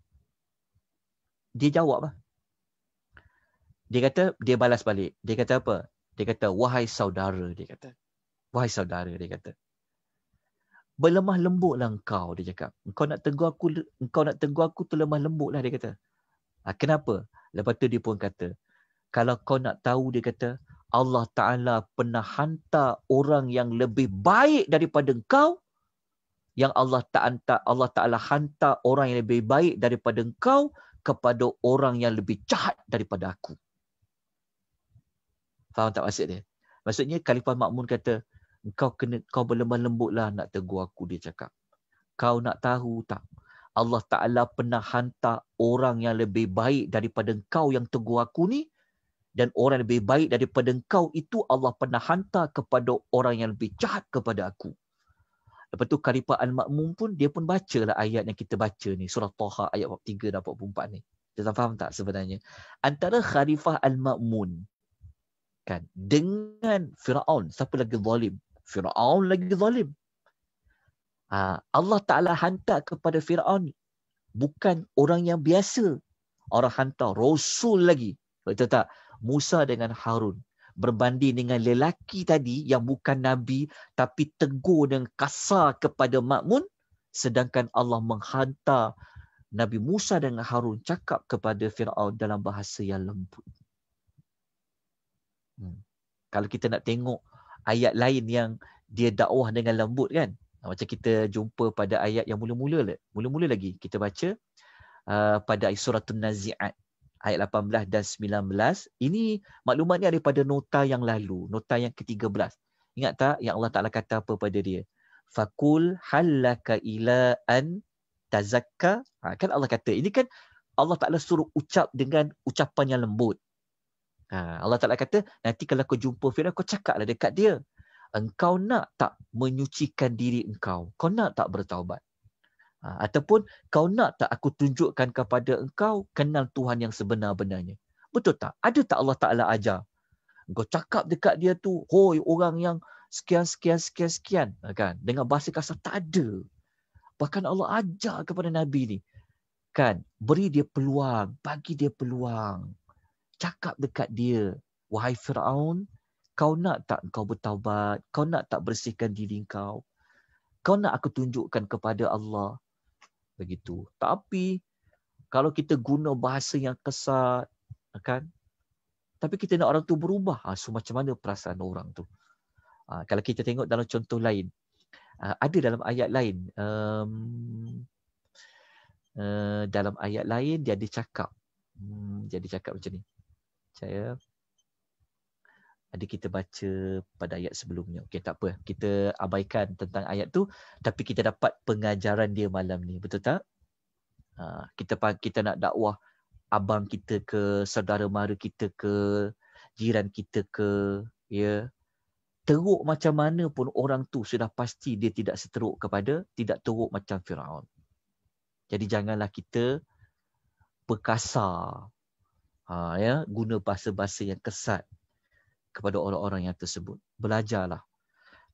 dia jawab lah. Dia kata, dia balas balik. Dia kata apa? Dia kata, wahai saudara, dia kata. Wahai saudara, dia kata. Berlemah lembutlah engkau, dia cakap. Engkau nak tegur aku, engkau nak tegur aku tu lemah lembutlah, dia kata. Ha, kenapa? Lepas tu dia pun kata, kalau kau nak tahu, dia kata, Allah Ta'ala pernah hantar orang yang lebih baik daripada engkau, yang Allah Ta'ala Allah Ta'ala hantar orang yang lebih baik daripada engkau, kepada orang yang lebih jahat daripada aku. Faham tak maksud dia? Maksudnya Khalifah Makmun kata, kau kena kau berlemah lembutlah nak tegur aku dia cakap. Kau nak tahu tak? Allah Ta'ala pernah hantar orang yang lebih baik daripada kau yang tegur aku ni. Dan orang yang lebih baik daripada kau itu Allah pernah hantar kepada orang yang lebih jahat kepada aku. Lepas tu Khalifah Al-Ma'mum pun dia pun bacalah ayat yang kita baca ni. Surah Taha ayat 3 dan 44 ni. Kita faham tak sebenarnya? Antara Khalifah Al-Ma'mun kan, dengan Fir'aun. Siapa lagi zalim? Fir'aun lagi zalim. Ha, Allah Ta'ala hantar kepada Fir'aun bukan orang yang biasa. Orang hantar Rasul lagi. Betul tak? Musa dengan Harun berbanding dengan lelaki tadi yang bukan nabi tapi tegur dan kasar kepada makmun sedangkan Allah menghantar Nabi Musa dan Harun cakap kepada Firaun dalam bahasa yang lembut. Hmm. Kalau kita nak tengok ayat lain yang dia dakwah dengan lembut kan. Ha, macam kita jumpa pada ayat yang mula-mula. Mula-mula lagi kita baca uh, pada surah An-Nazi'at ayat 18 dan 19. Ini maklumat ni daripada nota yang lalu, nota yang ke-13. Ingat tak yang Allah Taala kata apa pada dia? Fakul halaka ila an tazakka. Ha, kan Allah kata, ini kan Allah Taala suruh ucap dengan ucapan yang lembut. Ha, Allah Taala kata, nanti kalau kau jumpa Firaun kau cakaplah dekat dia, engkau nak tak menyucikan diri engkau? Kau nak tak bertaubat? Ha, ataupun kau nak tak aku tunjukkan kepada engkau kenal Tuhan yang sebenar-benarnya. Betul tak? Ada tak Allah Ta'ala ajar? Engkau cakap dekat dia tu, hoi orang yang sekian, sekian, sekian, sekian. Ha, kan? Dengan bahasa kasar tak ada. Bahkan Allah ajar kepada Nabi ni. Kan? Beri dia peluang. Bagi dia peluang. Cakap dekat dia. Wahai Fir'aun, kau nak tak kau bertaubat? Kau nak tak bersihkan diri kau? Kau nak aku tunjukkan kepada Allah begitu. Tapi kalau kita guna bahasa yang kesat, kan? Tapi kita nak orang tu berubah. Ha, so macam mana perasaan orang tu? Ha, kalau kita tengok dalam contoh lain, ha, ada dalam ayat lain. Um, uh, dalam ayat lain dia ada cakap. Hmm, dia ada cakap macam ni. Saya ada kita baca pada ayat sebelumnya. Okey tak apa. Kita abaikan tentang ayat tu tapi kita dapat pengajaran dia malam ni. Betul tak? Ha, kita kita nak dakwah abang kita ke, saudara mara kita ke, jiran kita ke, ya. Yeah. Teruk macam mana pun orang tu sudah pasti dia tidak seteruk kepada, tidak teruk macam Firaun. Jadi janganlah kita perkasa. Ha, ya, guna bahasa-bahasa yang kesat kepada orang-orang yang tersebut. Belajarlah.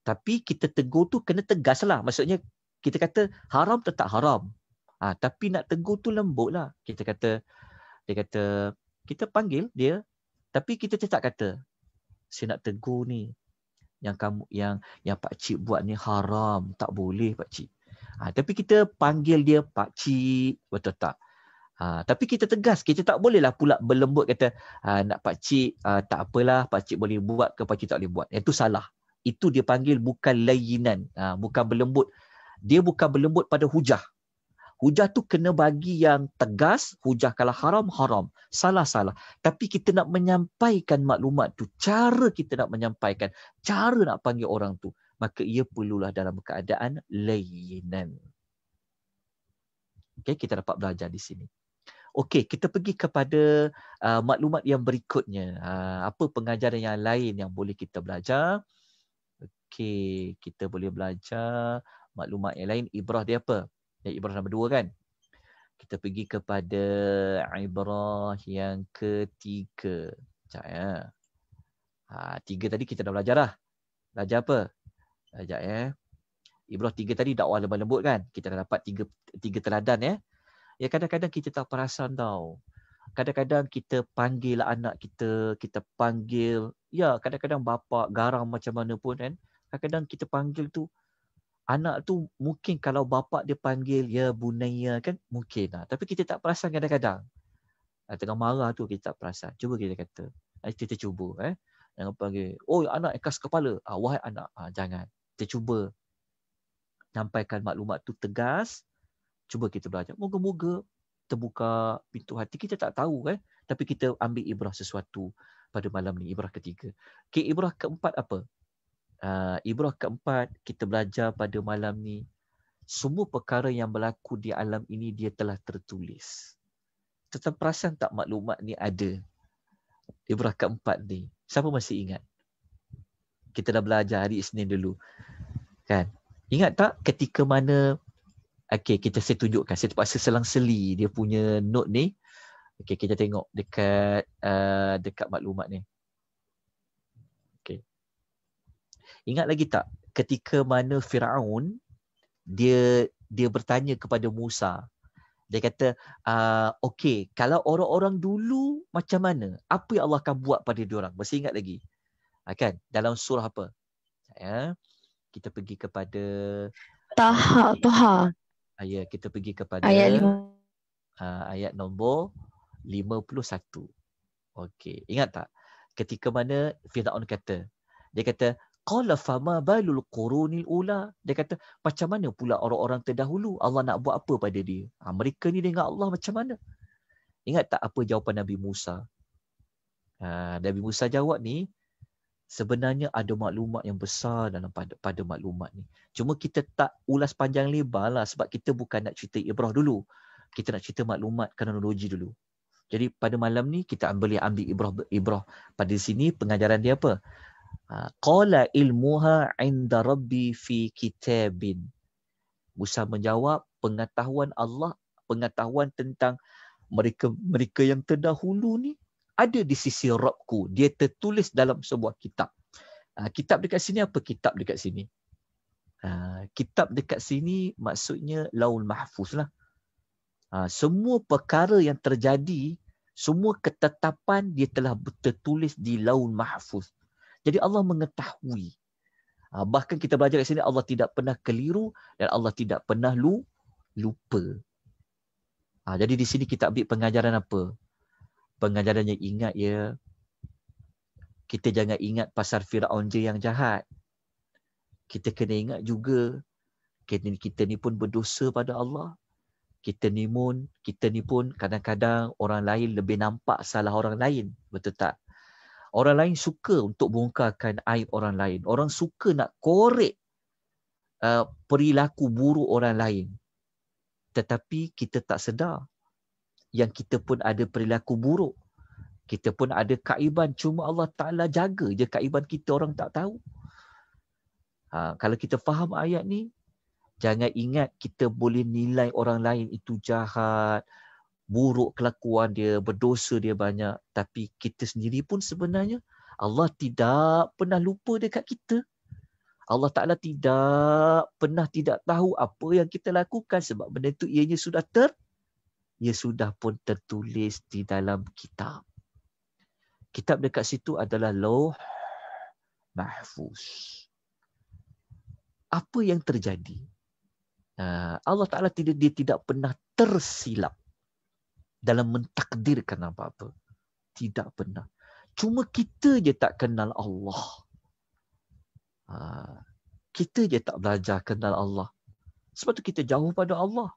Tapi kita tegur tu kena tegaslah. Maksudnya kita kata haram tetap haram. Ha, tapi nak tegur tu lembutlah. Kita kata dia kata kita panggil dia tapi kita tetap kata saya nak tegur ni yang kamu yang yang pak cik buat ni haram, tak boleh pak cik. Ha, tapi kita panggil dia pak cik betul tak? Ha, tapi kita tegas, kita tak bolehlah pula berlembut kata ha, nak pakcik ha, tak apalah, pakcik boleh buat ke pakcik tak boleh buat. Itu salah. Itu dia panggil bukan layinan, ha, bukan berlembut. Dia bukan berlembut pada hujah. Hujah tu kena bagi yang tegas, hujah kalau haram, haram. Salah-salah. Tapi kita nak menyampaikan maklumat tu, cara kita nak menyampaikan, cara nak panggil orang tu. Maka ia perlulah dalam keadaan layinan. Okay, kita dapat belajar di sini. Okey, kita pergi kepada uh, maklumat yang berikutnya. Uh, apa pengajaran yang lain yang boleh kita belajar? Okey, kita boleh belajar maklumat yang lain. Ibrah dia apa? Ya, Ibrah nombor dua kan? Kita pergi kepada Ibrah yang ketiga. Sekejap ya. Ha, tiga tadi kita dah belajar dah. Belajar apa? Belajar ya. Ibrah tiga tadi dakwah lembut-lembut kan? Kita dah dapat tiga, tiga teladan ya ya kadang-kadang kita tak perasan tau kadang-kadang kita panggil anak kita kita panggil ya kadang-kadang bapa garang macam mana pun kan kadang-kadang kita panggil tu anak tu mungkin kalau bapa dia panggil ya bunaya kan mungkin lah. tapi kita tak perasan kadang-kadang ah, tengah marah tu kita tak perasan cuba kita kata ah, kita cuba eh jangan panggil oh anak ekas kepala ah, wahai anak ah, jangan kita cuba sampaikan maklumat tu tegas cuba kita belajar. Moga-moga terbuka pintu hati. Kita tak tahu kan. Tapi kita ambil ibrah sesuatu pada malam ni. Ibrah ketiga. Okay, ibrah keempat apa? Uh, ibrah keempat kita belajar pada malam ni. Semua perkara yang berlaku di alam ini dia telah tertulis. Tetap perasan tak maklumat ni ada. Ibrah keempat ni. Siapa masih ingat? Kita dah belajar hari Isnin dulu. Kan? Ingat tak ketika mana Okay, kita saya tunjukkan. Saya terpaksa selang-seli dia punya note ni. Okay, kita tengok dekat uh, dekat maklumat ni. Okay. Ingat lagi tak ketika mana Fir'aun dia dia bertanya kepada Musa. Dia kata, uh, okay, kalau orang-orang dulu macam mana? Apa yang Allah akan buat pada orang? Masih ingat lagi. Ah, kan? Dalam surah apa? Ya. Kita pergi kepada... Taha, Taha ayat kita pergi kepada ayat, uh, ayat nombor 51. Okey, ingat tak? Ketika mana Firaun kata, dia kata qala fama balul qurunil ula? Dia kata macam mana pula orang-orang terdahulu Allah nak buat apa pada dia? Ha, mereka ni dengan Allah macam mana? Ingat tak apa jawapan Nabi Musa? Ha, Nabi Musa jawab ni, sebenarnya ada maklumat yang besar dalam pada, pada maklumat ni. Cuma kita tak ulas panjang lebar lah sebab kita bukan nak cerita Ibrah dulu. Kita nak cerita maklumat kronologi dulu. Jadi pada malam ni kita ambil ambil Ibrah Ibrah pada sini pengajaran dia apa? Ha, Qala ilmuha inda rabbi fi kitabin. Musa menjawab pengetahuan Allah, pengetahuan tentang mereka mereka yang terdahulu ni ada di sisi Rabku. Dia tertulis dalam sebuah kitab. Ah, kitab dekat sini apa? Kitab dekat sini. Ah, kitab dekat sini maksudnya laul mahfuz lah. Ah, semua perkara yang terjadi, semua ketetapan dia telah tertulis di laul mahfuz. Jadi Allah mengetahui. Bahkan kita belajar kat sini Allah tidak pernah keliru dan Allah tidak pernah lu lupa. Jadi di sini kita ambil pengajaran apa? pengajarannya ingat ya. Kita jangan ingat pasal Firaun je yang jahat. Kita kena ingat juga kita, kita ni pun berdosa pada Allah. Kita ni pun, kita ni pun kadang-kadang orang lain lebih nampak salah orang lain. Betul tak? Orang lain suka untuk bongkarkan aib orang lain. Orang suka nak korek uh, perilaku buruk orang lain. Tetapi kita tak sedar yang kita pun ada perilaku buruk. Kita pun ada kaiban. Cuma Allah Ta'ala jaga je kaiban kita orang tak tahu. Ha, kalau kita faham ayat ni, jangan ingat kita boleh nilai orang lain itu jahat, buruk kelakuan dia, berdosa dia banyak. Tapi kita sendiri pun sebenarnya Allah tidak pernah lupa dekat kita. Allah Ta'ala tidak pernah tidak tahu apa yang kita lakukan sebab benda itu ianya sudah ter- ia sudah pun tertulis di dalam kitab. Kitab dekat situ adalah Loh Mahfuz. Apa yang terjadi? Ah, Allah Ta'ala tidak, dia tidak pernah tersilap dalam mentakdirkan apa-apa. Tidak pernah. Cuma kita je tak kenal Allah. Ah, kita je tak belajar kenal Allah. Sebab tu kita jauh pada Allah.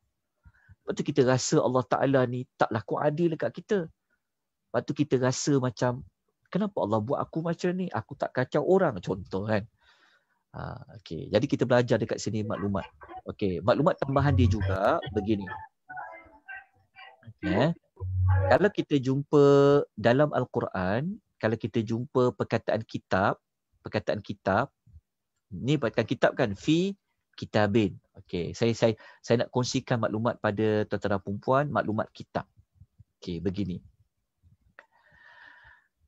Lepas tu kita rasa Allah Ta'ala ni tak laku adil dekat kita. Lepas tu kita rasa macam, kenapa Allah buat aku macam ni? Aku tak kacau orang, contoh kan. Ha, okay. Jadi kita belajar dekat sini maklumat. Okay. Maklumat tambahan dia juga begini. Okay. Eh, kalau kita jumpa dalam Al-Quran, kalau kita jumpa perkataan kitab, perkataan kitab, ni perkataan kitab kan, fi kitabin. Okey, saya saya saya nak kongsikan maklumat pada tuan-tuan perempuan, maklumat kitab. Okey, begini.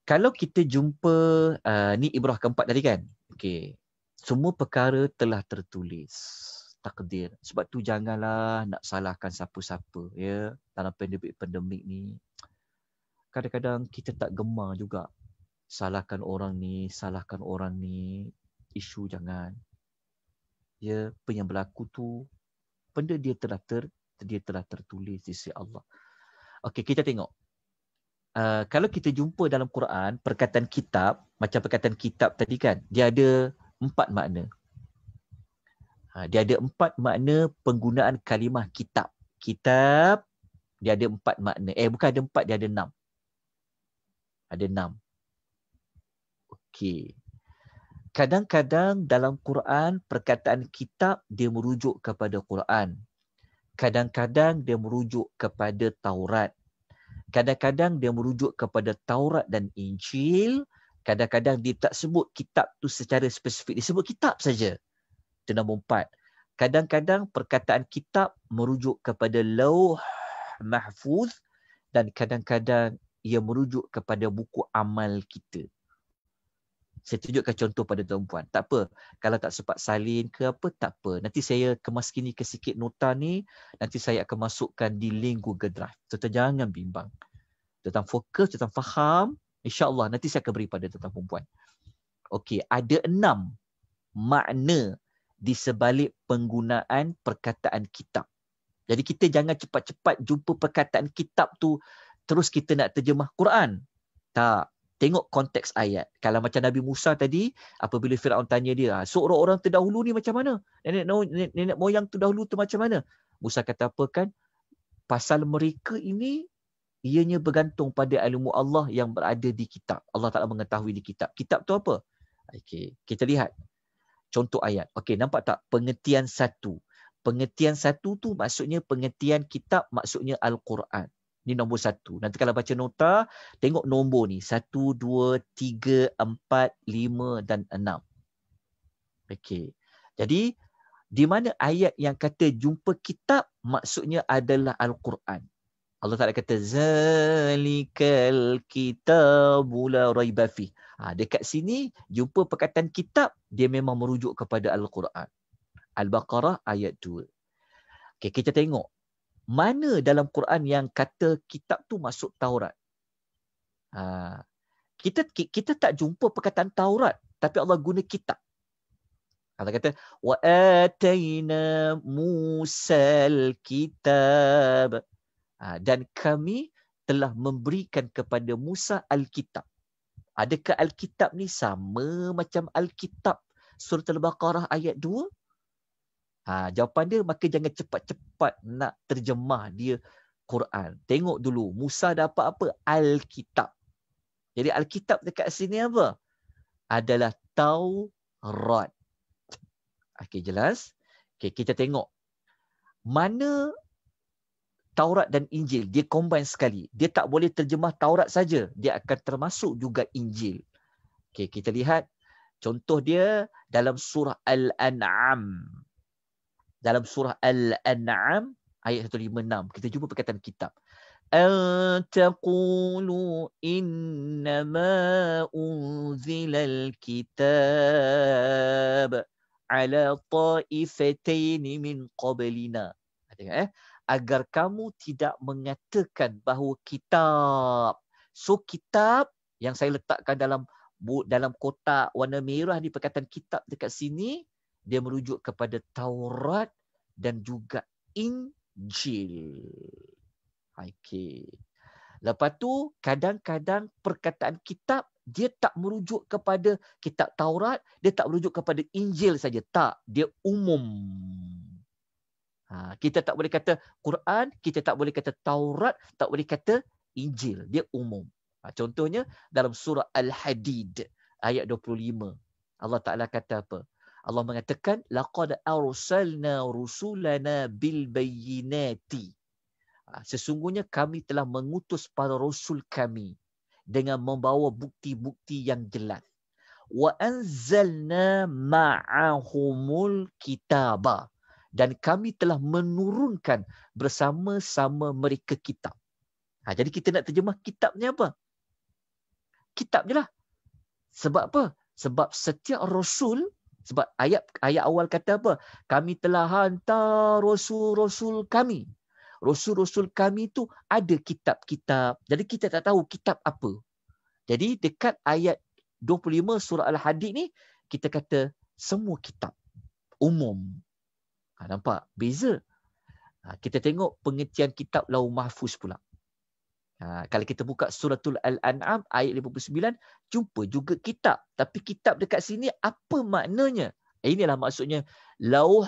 Kalau kita jumpa uh, ni ibrah keempat tadi kan. Okey. Semua perkara telah tertulis takdir. Sebab tu janganlah nak salahkan siapa-siapa ya dalam pandemik-pandemik ni. Kadang-kadang kita tak gemar juga salahkan orang ni, salahkan orang ni. Isu jangan ya apa yang berlaku tu benda dia telah ter dia telah tertulis di sisi Allah. Okey, kita tengok. Uh, kalau kita jumpa dalam Quran perkataan kitab macam perkataan kitab tadi kan dia ada empat makna. Ha, dia ada empat makna penggunaan kalimah kitab. Kitab dia ada empat makna. Eh bukan ada empat dia ada enam. Ada enam. Okey kadang-kadang dalam Quran perkataan kitab dia merujuk kepada Quran. Kadang-kadang dia merujuk kepada Taurat. Kadang-kadang dia merujuk kepada Taurat dan Injil. Kadang-kadang dia tak sebut kitab tu secara spesifik. Dia sebut kitab saja. Itu nombor empat. Kadang-kadang perkataan kitab merujuk kepada lauh mahfuz dan kadang-kadang ia merujuk kepada buku amal kita saya tunjukkan contoh pada tuan puan. Tak apa. Kalau tak sempat salin ke apa, tak apa. Nanti saya kemas kini ke sikit nota ni, nanti saya akan masukkan di link Google Drive. Tuan-tuan jangan bimbang. Tentang fokus, tentang faham. InsyaAllah nanti saya akan beri pada tuan perempuan. Okey, ada enam makna di sebalik penggunaan perkataan kitab. Jadi kita jangan cepat-cepat jumpa perkataan kitab tu terus kita nak terjemah Quran. Tak tengok konteks ayat. Kalau macam Nabi Musa tadi, apabila Firaun tanya dia, ah, so orang-orang terdahulu ni macam mana? Nenek, nenek, nenek moyang terdahulu tu macam mana? Musa kata apa kan? Pasal mereka ini, ianya bergantung pada ilmu Allah yang berada di kitab. Allah Ta'ala mengetahui di kitab. Kitab tu apa? Okay. Kita lihat. Contoh ayat. Okay, nampak tak? Pengertian satu. Pengertian satu tu maksudnya pengertian kitab maksudnya Al-Quran. Ini nombor satu. Nanti kalau baca nota, tengok nombor ni. Satu, dua, tiga, empat, lima dan enam. Okey. Jadi, di mana ayat yang kata jumpa kitab, maksudnya adalah Al-Quran. Allah Ta'ala kata, Zalikal kitabula raibafi. Ha, dekat sini, jumpa perkataan kitab, dia memang merujuk kepada Al-Quran. Al-Baqarah ayat dua. Okay, kita tengok mana dalam Quran yang kata kitab tu masuk Taurat? Ha. Kita kita tak jumpa perkataan Taurat tapi Allah guna kitab. Allah kata wa ataina musal kitab. Ha. dan kami telah memberikan kepada Musa al-kitab. Adakah al-kitab ni sama macam al-kitab surah Al-Baqarah ayat Ha, jawapan dia maka jangan cepat-cepat nak terjemah dia Quran. Tengok dulu Musa dapat apa? Alkitab. Jadi Alkitab dekat sini apa? Adalah Taurat. Okey jelas? Okey kita tengok. Mana Taurat dan Injil dia combine sekali. Dia tak boleh terjemah Taurat saja. Dia akan termasuk juga Injil. Okey kita lihat contoh dia dalam surah Al-An'am dalam surah Al-An'am ayat 156 kita jumpa perkataan kitab Antaqulu innama unzilal kitab ala ta'ifataini min qablina. Kan, eh? Agar kamu tidak mengatakan bahawa kitab. So kitab yang saya letakkan dalam dalam kotak warna merah di perkataan kitab dekat sini dia merujuk kepada Taurat dan juga Injil. Okay. Lepas tu kadang-kadang perkataan kitab dia tak merujuk kepada kitab Taurat, dia tak merujuk kepada Injil saja. Tak, dia umum. Ha, kita tak boleh kata Quran, kita tak boleh kata Taurat, tak boleh kata Injil. Dia umum. Ha, contohnya dalam surah Al-Hadid ayat 25. Allah Ta'ala kata apa? Allah mengatakan laqad arsalna rusulana bil bayyinati. Ah, sesungguhnya kami telah mengutus para rasul kami dengan membawa bukti-bukti yang jelas. Wa anzalna ma'ahumul kitaba dan kami telah menurunkan bersama-sama mereka kitab. Ha, jadi kita nak terjemah kitabnya apa? Kitab je lah. Sebab apa? Sebab setiap Rasul sebab ayat ayat awal kata apa? Kami telah hantar rasul-rasul kami. Rasul-rasul kami tu ada kitab-kitab. Jadi kita tak tahu kitab apa. Jadi dekat ayat 25 surah Al-Hadid ni kita kata semua kitab umum. Ha, nampak? Beza. Ha, kita tengok pengertian kitab lau mahfuz pula. Ha, kalau kita buka suratul Al-An'am ayat 59, jumpa juga kitab. Tapi kitab dekat sini apa maknanya? Eh, inilah maksudnya lauh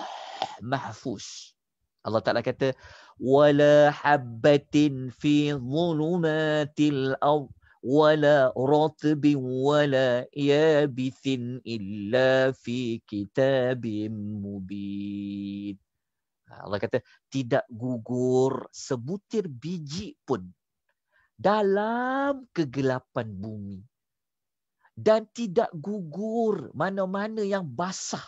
mahfuz. Allah Ta'ala kata, wala habbatin fi zulumatil aw wala ratbin wala yabithin illa fi kitabim mubin. Ha, Allah kata, tidak gugur sebutir biji pun dalam kegelapan bumi dan tidak gugur mana-mana yang basah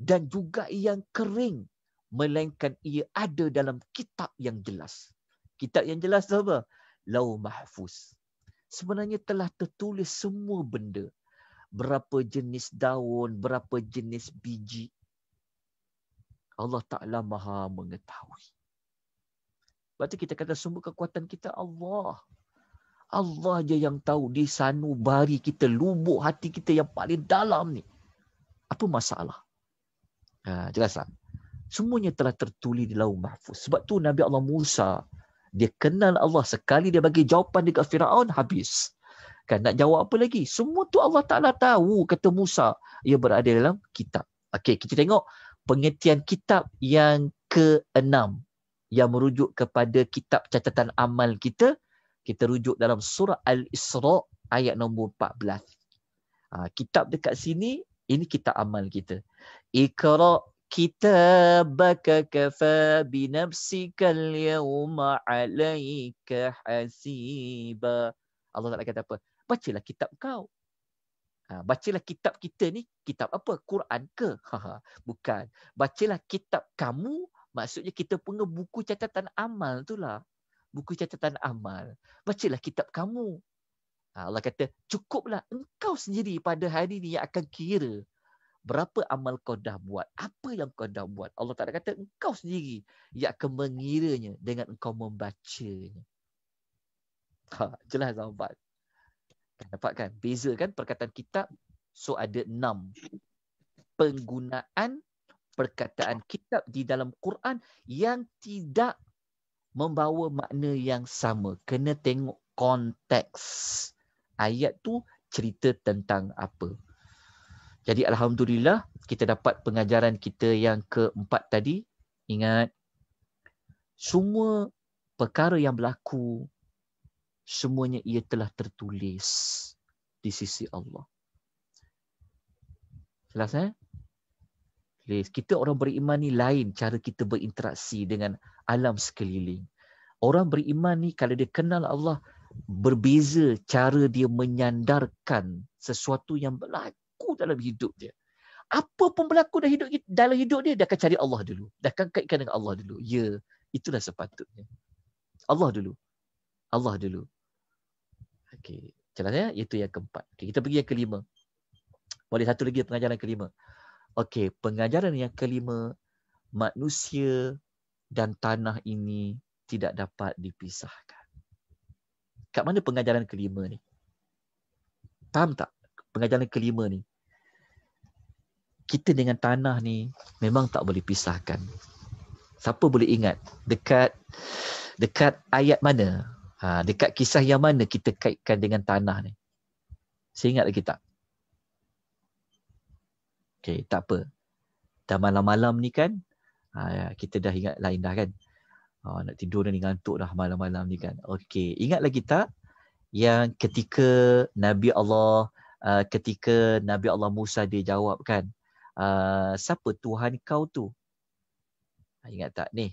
dan juga yang kering melainkan ia ada dalam kitab yang jelas kitab yang jelas tu apa lau mahfuz sebenarnya telah tertulis semua benda berapa jenis daun berapa jenis biji Allah Taala Maha mengetahui Berarti kita kata sumber kekuatan kita Allah. Allah je yang tahu di sanubari kita, lubuk hati kita yang paling dalam ni. Apa masalah? Ha, jelas tak? Semuanya telah tertulis di laung mahfuz. Sebab tu Nabi Allah Musa, dia kenal Allah sekali dia bagi jawapan dekat Firaun habis. Kan nak jawab apa lagi? Semua tu Allah Taala tahu kata Musa, ia berada dalam kitab. Okey, kita tengok pengertian kitab yang keenam yang merujuk kepada kitab catatan amal kita, kita rujuk dalam surah Al-Isra ayat nombor 14. Ha, kitab dekat sini, ini kitab amal kita. Iqra kitabaka kafa bi nafsika al-yawma 'alayka hasiba. Allah Taala kata apa? Bacalah kitab kau. Ha, bacalah kitab kita ni, kitab apa? Quran ke? Ha, ha. Bukan. Bacalah kitab kamu Maksudnya kita punya buku catatan amal tu lah, Buku catatan amal. Bacalah kitab kamu. Ha, Allah kata, cukuplah engkau sendiri pada hari ini yang akan kira berapa amal kau dah buat. Apa yang kau dah buat. Allah tak ada kata, engkau sendiri yang akan mengiranya dengan engkau membacanya. Ha, jelas sahabat. Kan kan? Beza kan perkataan kitab. So ada enam. Penggunaan perkataan kitab di dalam Quran yang tidak membawa makna yang sama. Kena tengok konteks ayat tu cerita tentang apa. Jadi alhamdulillah kita dapat pengajaran kita yang keempat tadi. Ingat semua perkara yang berlaku semuanya ia telah tertulis di sisi Allah. Jelas eh? Please, kita orang beriman ni lain cara kita berinteraksi dengan alam sekeliling. Orang beriman ni kalau dia kenal Allah berbeza cara dia menyandarkan sesuatu yang berlaku dalam hidup dia. Apa pun berlaku dalam hidup kita, dalam hidup dia dia akan cari Allah dulu. Dia akan kaitkan dengan Allah dulu. Ya, itulah sepatutnya. Allah dulu. Allah dulu. Okey, jelasnya Itu yang keempat. Okay, kita pergi yang kelima. Boleh satu lagi pengajaran kelima. Okey, pengajaran yang kelima, manusia dan tanah ini tidak dapat dipisahkan. Kat mana pengajaran kelima ni? Faham tak? Pengajaran kelima ni. Kita dengan tanah ni memang tak boleh pisahkan. Siapa boleh ingat dekat dekat ayat mana? Ha, dekat kisah yang mana kita kaitkan dengan tanah ni? Saya ingat lagi tak? Okay, tak apa. Dah malam-malam ni kan, ha, ya, kita dah ingat lain dah kan. Ha, nak tidur dah ni ngantuk dah malam-malam ni kan. Okay, ingat lagi tak yang ketika Nabi Allah, ha, ketika Nabi Allah Musa dia jawab kan, siapa Tuhan kau tu? Ingat tak ni?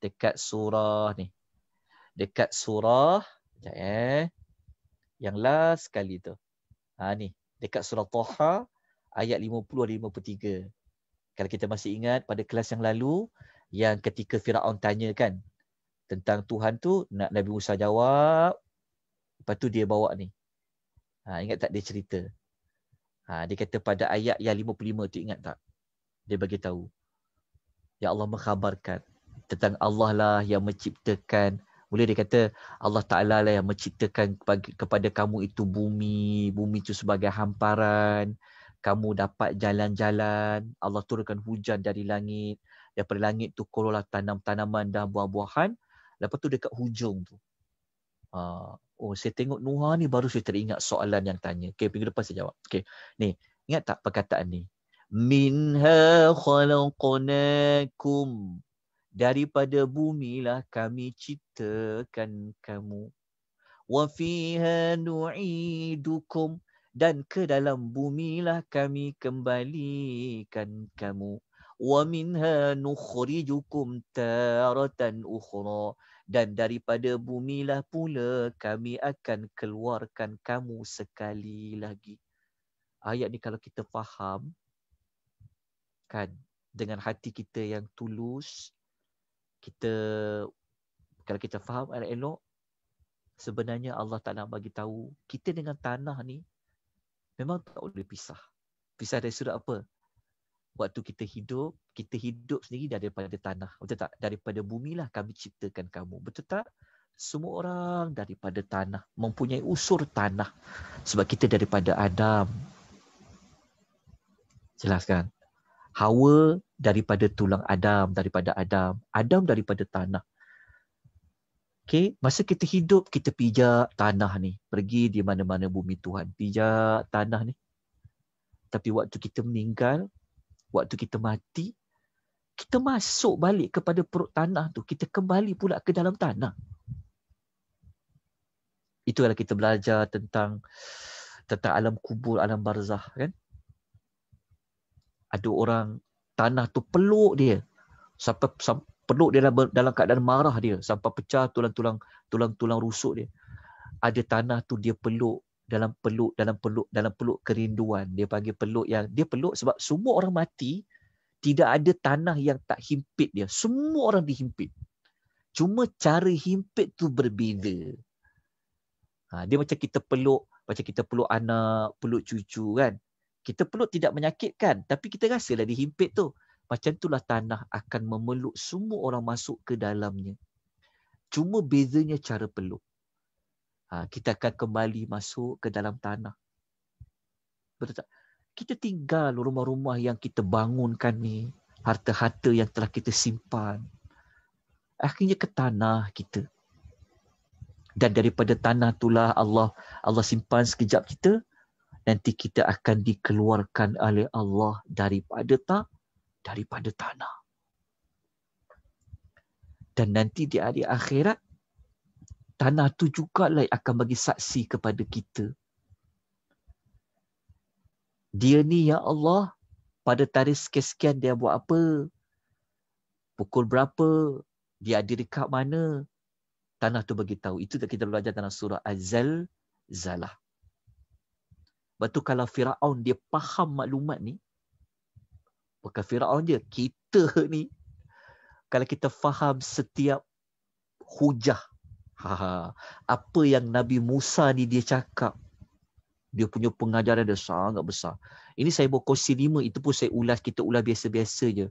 Dekat surah ni. Dekat surah, sekejap eh. Yang last sekali tu. Ha, ni. Dekat surah Tuhan ayat 50 dan 53. Kalau kita masih ingat pada kelas yang lalu yang ketika Firaun tanya kan tentang Tuhan tu nak Nabi Musa jawab lepas tu dia bawa ni. Ha, ingat tak dia cerita? Ha, dia kata pada ayat yang 55 tu ingat tak? Dia bagi tahu. Ya Allah mengkhabarkan tentang Allah lah yang menciptakan boleh dia kata Allah Ta'ala lah yang menciptakan kepada kamu itu bumi, bumi itu sebagai hamparan kamu dapat jalan-jalan, Allah turunkan hujan dari langit, daripada langit tu kololah tanam-tanaman dan buah-buahan, lepas tu dekat hujung tu. Ha, oh, saya tengok Nuha ni baru saya teringat soalan yang tanya. Okay, minggu depan saya jawab. Okay, ni, ingat tak perkataan ni? Minha khalaqnakum. Daripada lah kami ciptakan kamu. Wa fiha nu'idukum dan ke dalam bumilah kami kembalikan kamu wa minha nukhrijukum taratan ukhra dan daripada bumilah pula kami akan keluarkan kamu sekali lagi ayat ni kalau kita faham kan dengan hati kita yang tulus kita kalau kita faham elok sebenarnya Allah tak nak bagi tahu kita dengan tanah ni memang tak boleh pisah. Pisah dari sudut apa? Waktu kita hidup, kita hidup sendiri daripada tanah. Betul tak? Daripada bumi lah kami ciptakan kamu. Betul tak? Semua orang daripada tanah. Mempunyai usur tanah. Sebab kita daripada Adam. Jelaskan. Hawa daripada tulang Adam. Daripada Adam. Adam daripada tanah. Okay, masa kita hidup, kita pijak tanah ni. Pergi di mana-mana bumi Tuhan. Pijak tanah ni. Tapi waktu kita meninggal, waktu kita mati, kita masuk balik kepada perut tanah tu. Kita kembali pula ke dalam tanah. Itu adalah kita belajar tentang tentang alam kubur, alam barzah kan. Ada orang tanah tu peluk dia. Sampai, sampai peluk dia dalam, dalam keadaan marah dia sampai pecah tulang-tulang tulang-tulang rusuk dia. Ada tanah tu dia peluk dalam peluk dalam peluk dalam peluk kerinduan. Dia panggil peluk yang dia peluk sebab semua orang mati tidak ada tanah yang tak himpit dia. Semua orang dihimpit. Cuma cara himpit tu berbeza. Ha, dia macam kita peluk, macam kita peluk anak, peluk cucu kan. Kita peluk tidak menyakitkan. Tapi kita rasalah dihimpit tu macam itulah tanah akan memeluk semua orang masuk ke dalamnya. Cuma bezanya cara peluk. Ha, kita akan kembali masuk ke dalam tanah. Betul tak? Kita tinggal rumah-rumah yang kita bangunkan ni. Harta-harta yang telah kita simpan. Akhirnya ke tanah kita. Dan daripada tanah itulah Allah Allah simpan sekejap kita. Nanti kita akan dikeluarkan oleh Allah daripada tak daripada tanah. Dan nanti di hari akhirat, tanah tu juga lah akan bagi saksi kepada kita. Dia ni ya Allah, pada tarikh sekian-sekian dia buat apa, pukul berapa, dia ada dekat mana, tanah tu bagi tahu. Itu kita belajar dalam surah Azal Zalah. Lepas tu kalau Firaun dia faham maklumat ni, Bukan Fir'aun je. Kita ni. Kalau kita faham setiap hujah. Haha. Apa yang Nabi Musa ni dia cakap. Dia punya pengajaran dia sangat besar. Ini saya buat kursi lima. Itu pun saya ulas. Kita ulas biasa-biasa je.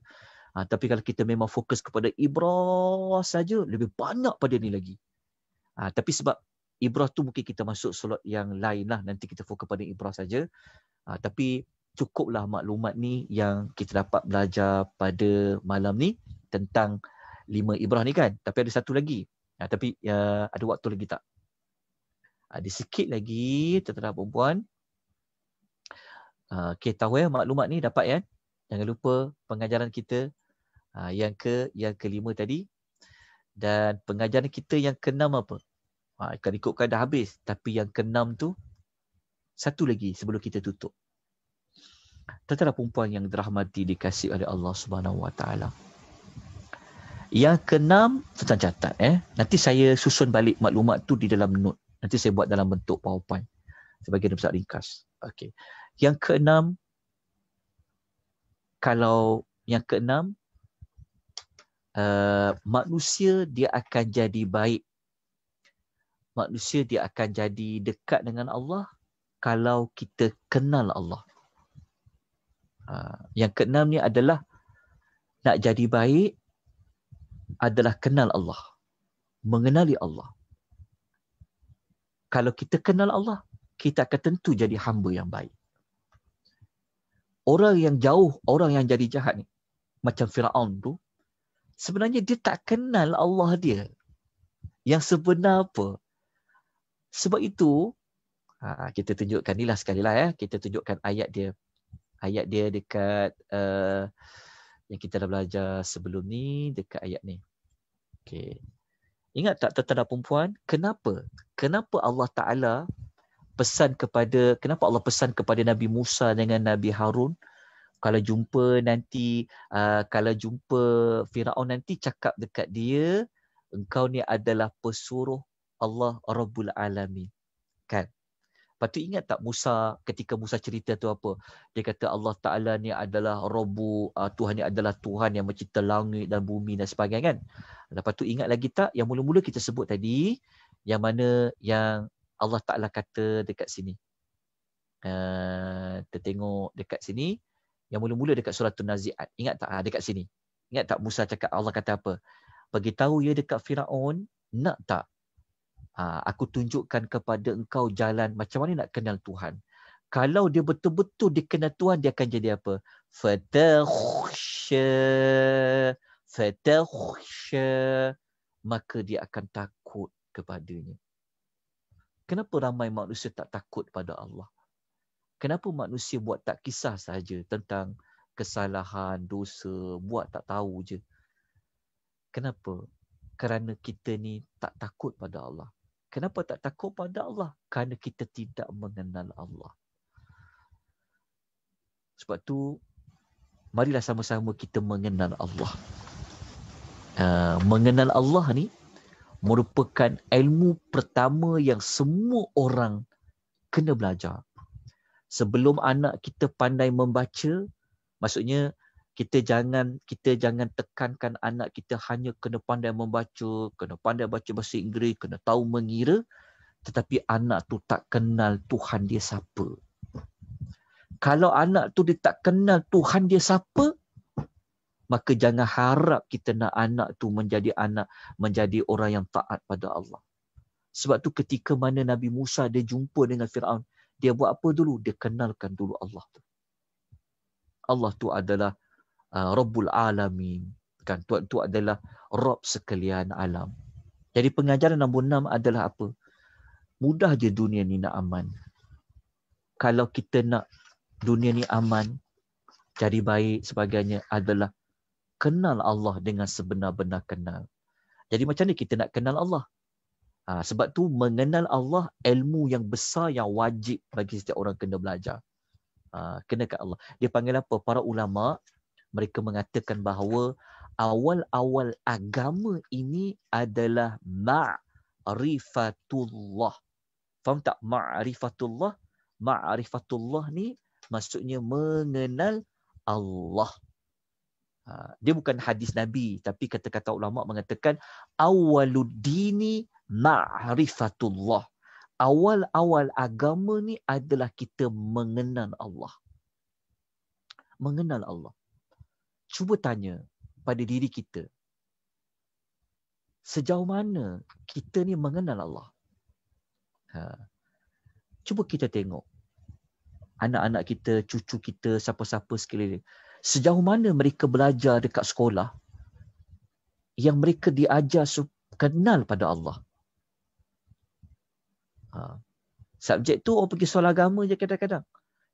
Ha, tapi kalau kita memang fokus kepada Ibrah saja lebih banyak pada ni lagi. Ha, tapi sebab Ibrah tu mungkin kita masuk solat yang lain lah. Nanti kita fokus pada Ibrah saja. Ha, tapi cukuplah maklumat ni yang kita dapat belajar pada malam ni tentang lima ibrah ni kan. Tapi ada satu lagi. Ya, tapi ya, ada waktu lagi tak? Ada sikit lagi tetera perempuan. Ha, okay, tahu ya maklumat ni dapat ya. Jangan lupa pengajaran kita ha, yang ke yang kelima tadi. Dan pengajaran kita yang keenam apa? Ha, ikut-ikutkan dah habis. Tapi yang keenam tu, satu lagi sebelum kita tutup tetara perempuan yang dirahmati dikasih oleh Allah Subhanahu Wa Taala. Yang keenam, tuan catat eh. Nanti saya susun balik maklumat tu di dalam note. Nanti saya buat dalam bentuk PowerPoint sebagai nusak ringkas. Okey. Yang keenam kalau yang keenam uh, manusia dia akan jadi baik. Manusia dia akan jadi dekat dengan Allah kalau kita kenal Allah. Ha, yang keenam ni adalah nak jadi baik adalah kenal Allah. Mengenali Allah. Kalau kita kenal Allah, kita akan tentu jadi hamba yang baik. Orang yang jauh, orang yang jadi jahat ni, macam Fir'aun tu, sebenarnya dia tak kenal Allah dia. Yang sebenar apa? Sebab itu, ha, kita tunjukkan ni lah sekali lah ya. Kita tunjukkan ayat dia ayat dia dekat uh, yang kita dah belajar sebelum ni dekat ayat ni. Okey. Ingat tak tetanda perempuan? Kenapa? Kenapa Allah Taala pesan kepada kenapa Allah pesan kepada Nabi Musa dengan Nabi Harun kalau jumpa nanti uh, kalau jumpa Firaun nanti cakap dekat dia engkau ni adalah pesuruh Allah Rabbul Alamin. Kan? Lepas tu ingat tak Musa ketika Musa cerita tu apa? Dia kata Allah Ta'ala ni adalah Rabu, uh, ah, Tuhan ni adalah Tuhan yang mencipta langit dan bumi dan sebagainya kan? Lepas tu ingat lagi tak yang mula-mula kita sebut tadi yang mana yang Allah Ta'ala kata dekat sini. Uh, ah, tertengok dekat sini. Yang mula-mula dekat surah Tunaziat. Ingat tak ha, dekat sini? Ingat tak Musa cakap Allah kata apa? Bagi tahu ya dekat Firaun nak tak Ha, aku tunjukkan kepada engkau jalan macam mana nak kenal Tuhan. Kalau dia betul-betul dia Tuhan, dia akan jadi apa? Fatakhsha. Fatakhsha. Maka dia akan takut kepadanya. Kenapa ramai manusia tak takut pada Allah? Kenapa manusia buat tak kisah saja tentang kesalahan, dosa, buat tak tahu je? Kenapa? Kerana kita ni tak takut pada Allah. Kenapa tak takut pada Allah? Kerana kita tidak mengenal Allah. Sebab tu marilah sama-sama kita mengenal Allah. Uh, mengenal Allah ni merupakan ilmu pertama yang semua orang kena belajar. Sebelum anak kita pandai membaca, maksudnya kita jangan kita jangan tekankan anak kita hanya kena pandai membaca, kena pandai baca bahasa Inggeris, kena tahu mengira tetapi anak tu tak kenal Tuhan dia siapa. Kalau anak tu dia tak kenal Tuhan dia siapa, maka jangan harap kita nak anak tu menjadi anak menjadi orang yang taat pada Allah. Sebab tu ketika mana Nabi Musa dia jumpa dengan Firaun, dia buat apa dulu? Dia kenalkan dulu Allah tu. Allah tu adalah Ah, Rabbul Alamin. Kan Tuhan itu adalah Rabb sekalian alam. Jadi pengajaran nombor enam adalah apa? Mudah je dunia ni nak aman. Kalau kita nak dunia ni aman, jadi baik sebagainya adalah kenal Allah dengan sebenar-benar kenal. Jadi macam ni kita nak kenal Allah. Ha, sebab tu mengenal Allah ilmu yang besar yang wajib bagi setiap orang kena belajar. Ha, kena kat Allah. Dia panggil apa? Para ulama' mereka mengatakan bahawa awal-awal agama ini adalah ma'rifatullah. Faham tak? Ma'rifatullah. Ma'rifatullah ni maksudnya mengenal Allah. Ha, dia bukan hadis Nabi. Tapi kata-kata ulama mengatakan awaluddini ma'rifatullah. Awal-awal agama ni adalah kita mengenal Allah. Mengenal Allah cuba tanya pada diri kita sejauh mana kita ni mengenal Allah ha cuba kita tengok anak-anak kita cucu kita siapa-siapa sekalian sejauh mana mereka belajar dekat sekolah yang mereka diajar kenal pada Allah ha subjek tu orang pergi solat agama je kadang-kadang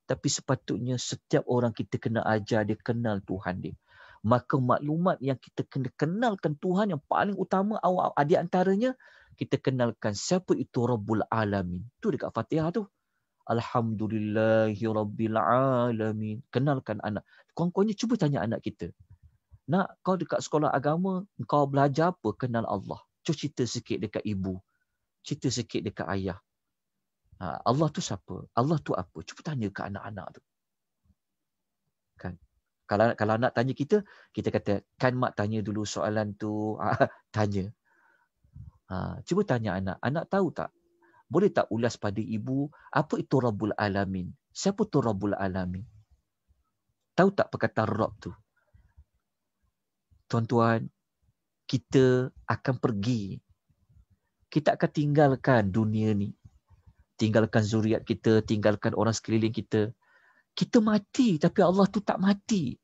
tapi sepatutnya setiap orang kita kena ajar dia kenal Tuhan dia maka maklumat yang kita kena kenalkan Tuhan yang paling utama awal adik antaranya kita kenalkan siapa itu Rabbul Alamin. Tu dekat Fatihah tu. Alhamdulillahi Kenalkan anak. Kau-kau kawannya cuba tanya anak kita. Nak kau dekat sekolah agama, kau belajar apa? Kenal Allah. Cuba cerita sikit dekat ibu. Cerita sikit dekat ayah. Ha, Allah tu siapa? Allah tu apa? Cuba tanya ke anak-anak tu kalau kalau nak tanya kita kita kata kan mak tanya dulu soalan tu ah, tanya ha, cuba tanya anak anak tahu tak boleh tak ulas pada ibu apa itu rabbul alamin siapa tu rabbul alamin tahu tak perkataan rabb tu tuan-tuan kita akan pergi kita akan tinggalkan dunia ni tinggalkan zuriat kita tinggalkan orang sekeliling kita kita mati tapi Allah tu tak mati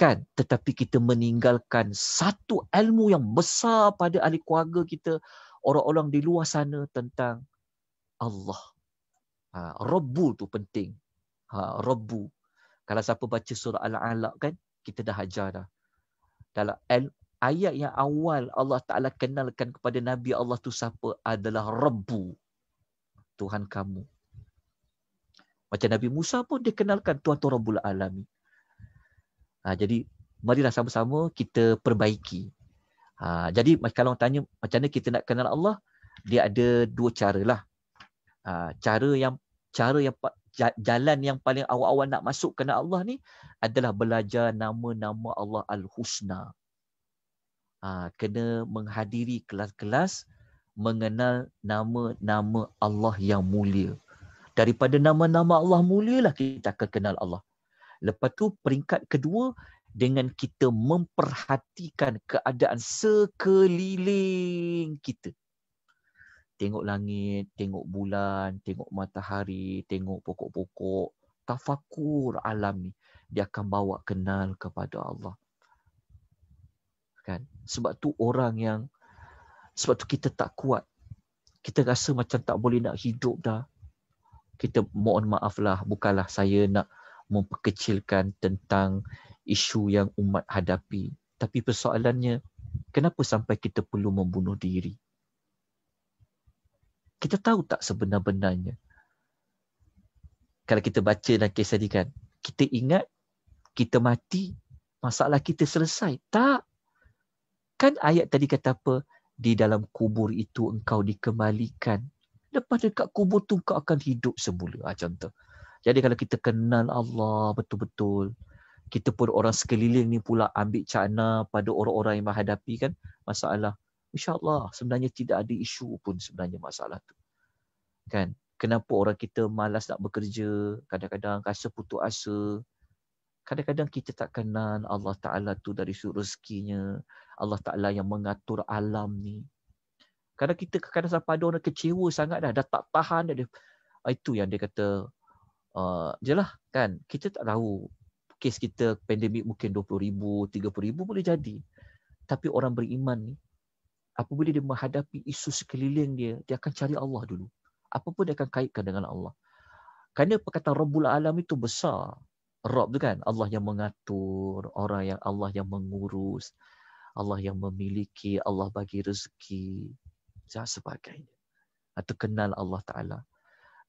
kebaikan tetapi kita meninggalkan satu ilmu yang besar pada ahli keluarga kita orang-orang di luar sana tentang Allah. Ha, Rabbu tu penting. Ha, Rabbu. Kalau siapa baca surah Al-Alaq kan, kita dah ajar dah. Dalam ayat yang awal Allah Ta'ala kenalkan kepada Nabi Allah tu siapa adalah Rabbu. Tuhan kamu. Macam Nabi Musa pun dikenalkan kenalkan Tuhan tu Rabbul Alamin. Ha, jadi marilah sama-sama kita perbaiki. Ha, jadi kalau orang tanya macam mana kita nak kenal Allah, dia ada dua caralah. Ha, cara yang cara yang jalan yang paling awal-awal nak masuk kenal Allah ni adalah belajar nama-nama Allah Al-Husna. Ha, kena menghadiri kelas-kelas mengenal nama-nama Allah yang mulia. Daripada nama-nama Allah mulialah kita akan kenal Allah. Lepas tu peringkat kedua dengan kita memperhatikan keadaan sekeliling kita. Tengok langit, tengok bulan, tengok matahari, tengok pokok-pokok. Tafakur alam ni. Dia akan bawa kenal kepada Allah. Kan? Sebab tu orang yang, sebab tu kita tak kuat. Kita rasa macam tak boleh nak hidup dah. Kita mohon maaf lah. Bukanlah saya nak memperkecilkan tentang isu yang umat hadapi. Tapi persoalannya, kenapa sampai kita perlu membunuh diri? Kita tahu tak sebenar-benarnya? Kalau kita baca dalam kisah tadi kan, kita ingat kita mati, masalah kita selesai. Tak. Kan ayat tadi kata apa? Di dalam kubur itu engkau dikembalikan. Lepas dekat kubur tu kau akan hidup semula. Ha, contoh. Jadi kalau kita kenal Allah betul-betul, kita pun orang sekeliling ni pula ambil cakna pada orang-orang yang menghadapi kan masalah. InsyaAllah sebenarnya tidak ada isu pun sebenarnya masalah tu. Kan? Kenapa orang kita malas nak bekerja, kadang-kadang rasa putus asa. Kadang-kadang kita tak kenal Allah Ta'ala tu dari suruh rezekinya. Allah Ta'ala yang mengatur alam ni. Kadang kita kadang kadang pada orang kecewa sangat dah. Dah tak tahan. Dah, dah. Itu yang dia kata Uh, jelah kan kita tak tahu kes kita pandemik mungkin ribu 20,000 ribu boleh jadi tapi orang beriman ni apabila dia menghadapi isu sekeliling dia dia akan cari Allah dulu apa pun dia akan kaitkan dengan Allah kerana perkataan Rabbul Alam itu besar Rob tu kan Allah yang mengatur orang yang Allah yang mengurus Allah yang memiliki Allah bagi rezeki dan sebagainya atau kenal Allah Ta'ala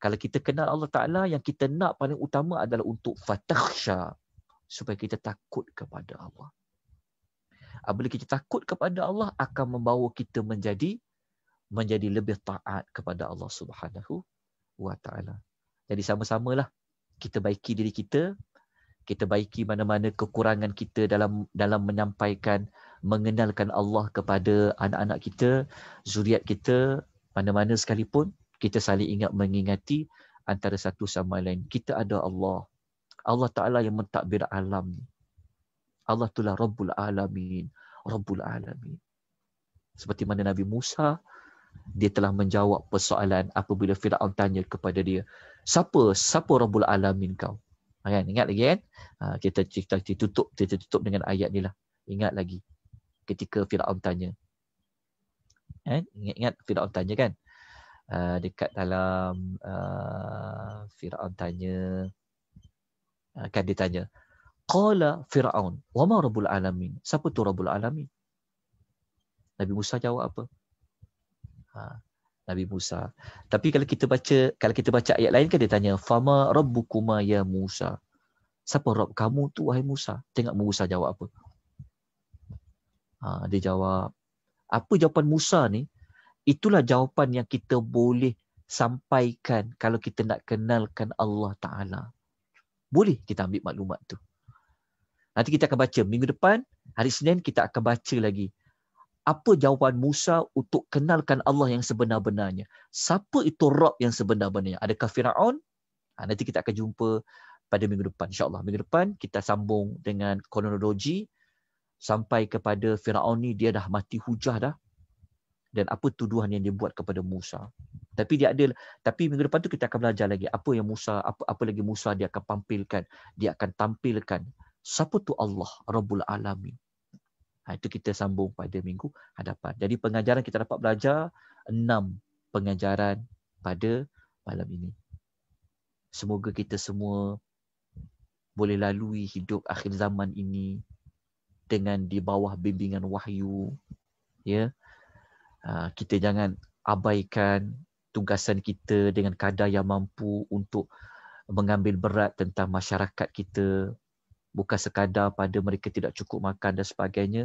kalau kita kenal Allah Ta'ala, yang kita nak paling utama adalah untuk fatakhsha. Supaya kita takut kepada Allah. Apabila ah, kita takut kepada Allah, akan membawa kita menjadi menjadi lebih taat kepada Allah Subhanahu wa Jadi sama-samalah kita baiki diri kita, kita baiki mana-mana kekurangan kita dalam dalam menyampaikan mengenalkan Allah kepada anak-anak kita, zuriat kita, mana-mana sekalipun kita saling ingat mengingati antara satu sama lain. Kita ada Allah. Allah Ta'ala yang mentadbir alam. Allah itulah Rabbul Alamin. Rabbul Alamin. Seperti mana Nabi Musa, dia telah menjawab persoalan apabila Fir'aun tanya kepada dia, siapa siapa Rabbul Alamin kau? Ha, kan? Ingat lagi kan? Ha, kita, kita, kita, tutup, kita tutup dengan ayat ni lah. Ingat lagi ketika Fir'aun tanya. Kan? Ingat, ingat Fir'aun tanya kan? Ah, dekat dalam uh, Fir'aun tanya akan ah, dia tanya qala fir'aun wa ma rabbul alamin siapa tu rabbul alamin Nabi Musa jawab apa ha, Nabi Musa tapi kalau kita baca kalau kita baca ayat lain kan dia tanya fama rabbukuma ya Musa siapa rob kamu tu wahai Musa tengok Musa jawab apa ha, dia jawab apa jawapan Musa ni Itulah jawapan yang kita boleh sampaikan kalau kita nak kenalkan Allah Ta'ala. Boleh kita ambil maklumat tu. Nanti kita akan baca. Minggu depan, hari Senin, kita akan baca lagi. Apa jawapan Musa untuk kenalkan Allah yang sebenar-benarnya? Siapa itu Rab yang sebenar-benarnya? Adakah Fir'aun? Ha, nanti kita akan jumpa pada minggu depan. InsyaAllah minggu depan kita sambung dengan kronologi sampai kepada Fir'aun ni dia dah mati hujah dah dan apa tuduhan yang dia buat kepada Musa. Tapi dia ada tapi minggu depan tu kita akan belajar lagi apa yang Musa apa apa lagi Musa dia akan pampilkan, dia akan tampilkan siapa tu Allah Rabbul Alamin. Ha, itu kita sambung pada minggu hadapan. Jadi pengajaran kita dapat belajar enam pengajaran pada malam ini. Semoga kita semua boleh lalui hidup akhir zaman ini dengan di bawah bimbingan wahyu ya yeah? Ah, kita jangan abaikan tugasan kita dengan kadar yang mampu untuk mengambil berat tentang masyarakat kita bukan sekadar pada mereka tidak cukup makan dan sebagainya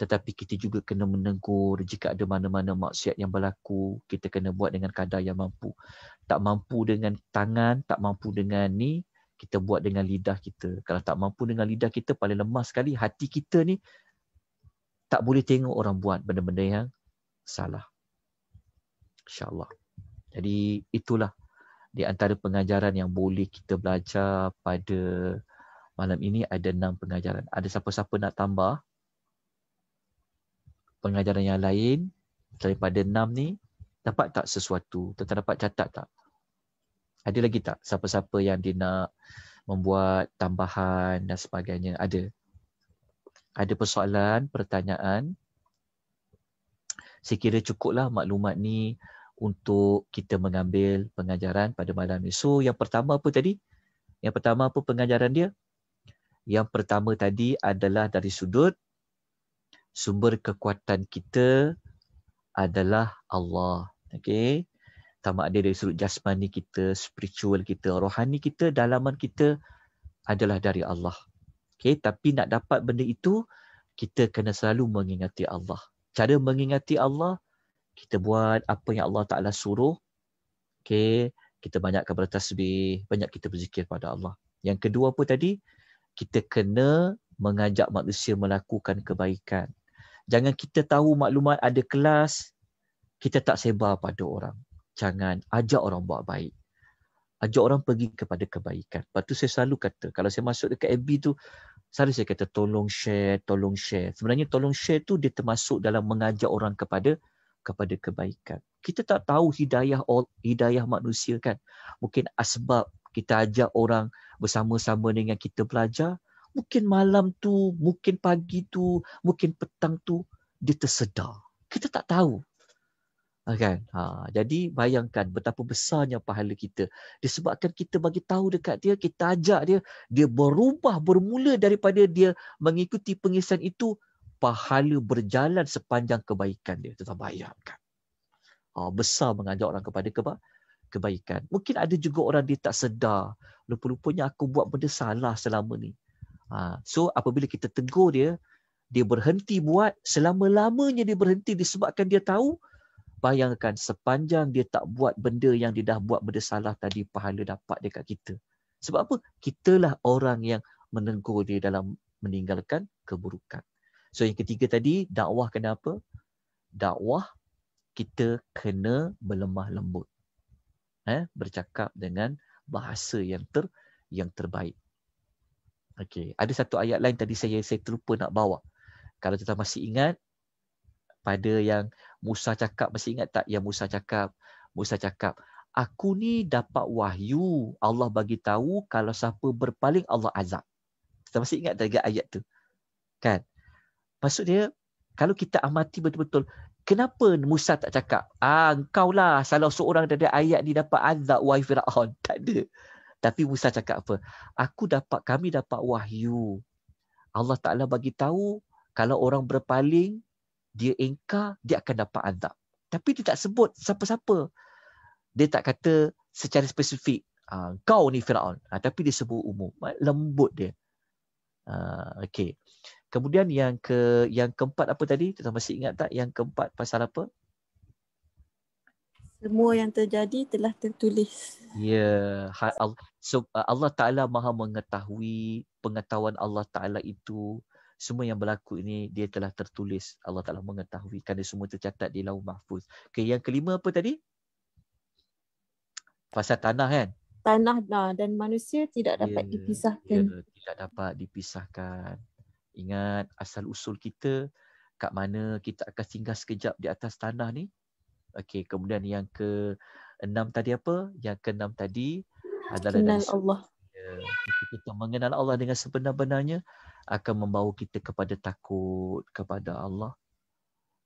tetapi kita juga kena menegur jika ada mana-mana maksiat yang berlaku kita kena buat dengan kadar yang mampu tak mampu dengan tangan tak mampu dengan ni kita buat dengan lidah kita kalau tak mampu dengan lidah kita paling lemah sekali hati kita ni tak boleh tengok orang buat benda-benda yang salah. InsyaAllah. Jadi itulah di antara pengajaran yang boleh kita belajar pada malam ini ada enam pengajaran. Ada siapa-siapa nak tambah pengajaran yang lain daripada enam ni dapat tak sesuatu? Tentang dapat catat tak? Ada lagi tak siapa-siapa yang dia nak membuat tambahan dan sebagainya? Ada. Ada persoalan, pertanyaan, saya kira cukuplah maklumat ni untuk kita mengambil pengajaran pada malam ni. So yang pertama apa tadi? Yang pertama apa pengajaran dia? Yang pertama tadi adalah dari sudut sumber kekuatan kita adalah Allah. Okay. Tama ada dari sudut jasmani kita, spiritual kita, rohani kita, dalaman kita adalah dari Allah. Okay. Tapi nak dapat benda itu, kita kena selalu mengingati Allah cara mengingati Allah kita buat apa yang Allah Taala suruh okey kita banyakkan bertasbih banyak kita berzikir pada Allah yang kedua apa tadi kita kena mengajak manusia melakukan kebaikan jangan kita tahu maklumat ada kelas kita tak sebar pada orang jangan ajak orang buat baik ajak orang pergi kepada kebaikan lepas saya selalu kata kalau saya masuk dekat FB tu selalu saya kata tolong share, tolong share. Sebenarnya tolong share tu dia termasuk dalam mengajak orang kepada kepada kebaikan. Kita tak tahu hidayah all, hidayah manusia kan. Mungkin asbab kita ajak orang bersama-sama dengan kita belajar, mungkin malam tu, mungkin pagi tu, mungkin petang tu dia tersedar. Kita tak tahu. Okay, ah, ha jadi bayangkan betapa besarnya pahala kita disebabkan kita bagi tahu dekat dia kita ajak dia dia berubah bermula daripada dia mengikuti pengisian itu pahala berjalan sepanjang kebaikan dia tuan bayangkan ha besar mengajak orang kepada keba- kebaikan mungkin ada juga orang dia tak sedar lupa-lupanya aku buat benda salah selama ni ha so apabila kita tegur dia dia berhenti buat selama-lamanya dia berhenti disebabkan dia tahu bayangkan sepanjang dia tak buat benda yang dia dah buat benda salah tadi pahala dapat dekat kita sebab apa kitalah orang yang menegur dia dalam meninggalkan keburukan so yang ketiga tadi dakwah kenapa? dakwah kita kena berlemah lembut eh bercakap dengan bahasa yang ter yang terbaik okey ada satu ayat lain tadi saya saya terlupa nak bawa kalau kita masih ingat pada yang Musa cakap mesti ingat tak yang Musa cakap? Musa cakap, aku ni dapat wahyu Allah bagi tahu kalau siapa berpaling Allah azab. Kita masih ingat tak ayat tu? Kan? Maksud dia kalau kita amati betul-betul Kenapa Musa tak cakap? Ah, engkau lah salah seorang dari ayat ni dapat azab wahyu Fir'aun. Tak ada. Tapi Musa cakap apa? Aku dapat, kami dapat wahyu. Allah Ta'ala bagi tahu kalau orang berpaling, dia engkar, dia akan dapat azab. Tapi dia tak sebut siapa-siapa. Dia tak kata secara spesifik, ah, kau ni Fir'aun. Ah, tapi dia sebut umum. Lembut dia. Ah, okay. Kemudian yang ke yang keempat apa tadi? Kita masih ingat tak yang keempat pasal apa? Semua yang terjadi telah tertulis. Ya. Yeah. Ha- so, Allah Ta'ala maha mengetahui pengetahuan Allah Ta'ala itu semua yang berlaku ini dia telah tertulis Allah Taala mengetahui kerana semua tercatat di lauh mahfuz. Okey yang kelima apa tadi? Pasal tanah kan? Tanah dah dan manusia tidak dapat yeah, dipisahkan. Yeah, tidak dapat dipisahkan. Ingat asal usul kita kat mana kita akan singgah sekejap di atas tanah ni? Okey kemudian yang ke enam tadi apa? Yang keenam tadi adalah Kenal dari Allah kita, kita mengenal Allah dengan sebenar-benarnya akan membawa kita kepada takut kepada Allah.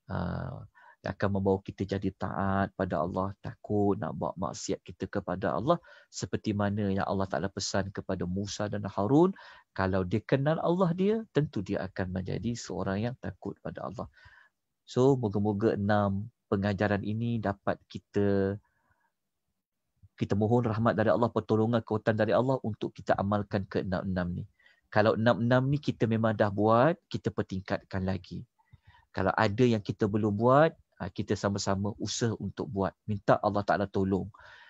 Ah, akan membawa kita jadi taat pada Allah, takut nak buat maksiat kita kepada Allah seperti mana yang Allah Taala pesan kepada Musa dan Harun, kalau dia kenal Allah dia, tentu dia akan menjadi seorang yang takut pada Allah. So, moga-moga enam pengajaran ini dapat kita kita mohon rahmat dari Allah, pertolongan kekuatan dari Allah untuk kita amalkan ke enam-enam ni. Kalau enam-enam ni kita memang dah buat, kita pertingkatkan lagi. Kalau ada yang kita belum buat, ha, kita sama-sama usah untuk buat. Minta Allah Ta'ala tolong.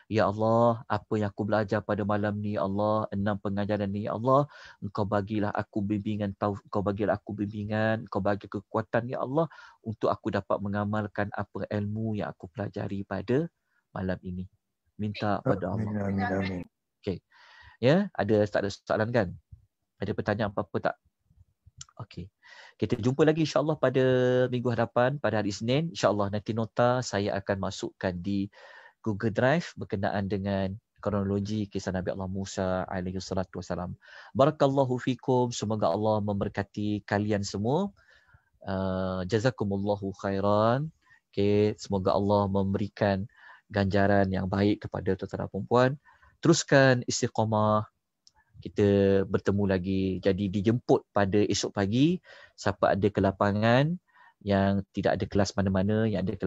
Ya Allah, apa yang aku belajar pada malam ni, ya Allah, enam pengajaran ni, ya Allah, engkau bagilah aku bimbingan, tahu, engkau bagilah aku bimbingan, engkau bagi kekuatan, ya Allah, untuk aku dapat mengamalkan apa ilmu yang aku pelajari pada malam ini minta pada Allah. Amin, Okay. Ya, ada tak ada soalan kan? Ada pertanyaan apa-apa tak? Okay. Kita jumpa lagi insya Allah pada minggu hadapan, pada hari Isnin. insya Allah nanti nota saya akan masukkan di Google Drive berkenaan dengan kronologi kisah Nabi Allah Musa alaihi salatu wasalam. Barakallahu fikum. Semoga Allah memberkati kalian semua. Uh, jazakumullahu khairan. Okay. Semoga Allah memberikan ganjaran yang baik kepada tuan-tuan dan puan-puan. Teruskan istiqamah. Kita bertemu lagi. Jadi dijemput pada esok pagi. Siapa ada ke yang tidak ada kelas mana-mana, yang ada ke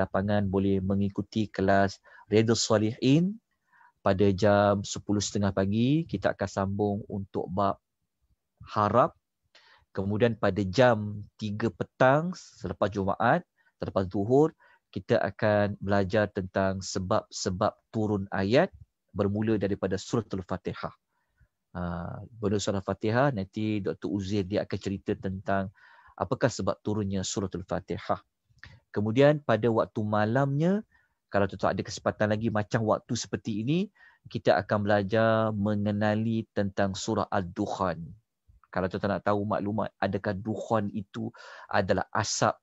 boleh mengikuti kelas Redul Salihin pada jam 10.30 pagi. Kita akan sambung untuk bab harap. Kemudian pada jam 3 petang selepas Jumaat, selepas Zuhur, kita akan belajar tentang sebab-sebab turun ayat bermula daripada ha, surah Al-Fatihah. Ah, surah Al-Fatihah nanti Dr. Uzir dia akan cerita tentang apakah sebab turunnya surah Al-Fatihah. Kemudian pada waktu malamnya kalau tuan-tuan ada kesempatan lagi macam waktu seperti ini kita akan belajar mengenali tentang surah al dukhan Kalau tuan-tuan nak tahu maklumat adakah dukhan itu adalah asap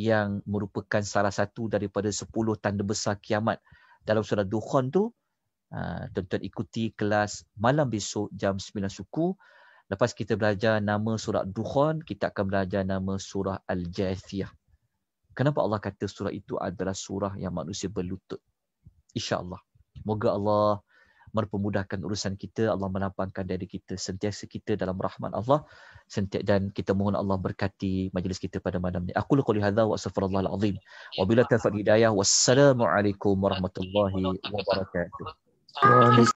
yang merupakan salah satu daripada sepuluh tanda besar kiamat dalam surah Dukhan tu ah, tuan-tuan ikuti kelas malam besok jam 9 suku lepas kita belajar nama surah Dukhan kita akan belajar nama surah Al-Jathiyah kenapa Allah kata surah itu adalah surah yang manusia berlutut Insyaallah. moga Allah mempermudahkan urusan kita Allah melapangkan dari kita sentiasa kita dalam rahmat Allah sentiasa dan kita mohon Allah berkati majlis kita pada malam ini aku qouli hadza wa astaghfirullahal azim wabillahi taufiq hidayah wassalamu alaikum warahmatullahi wabarakatuh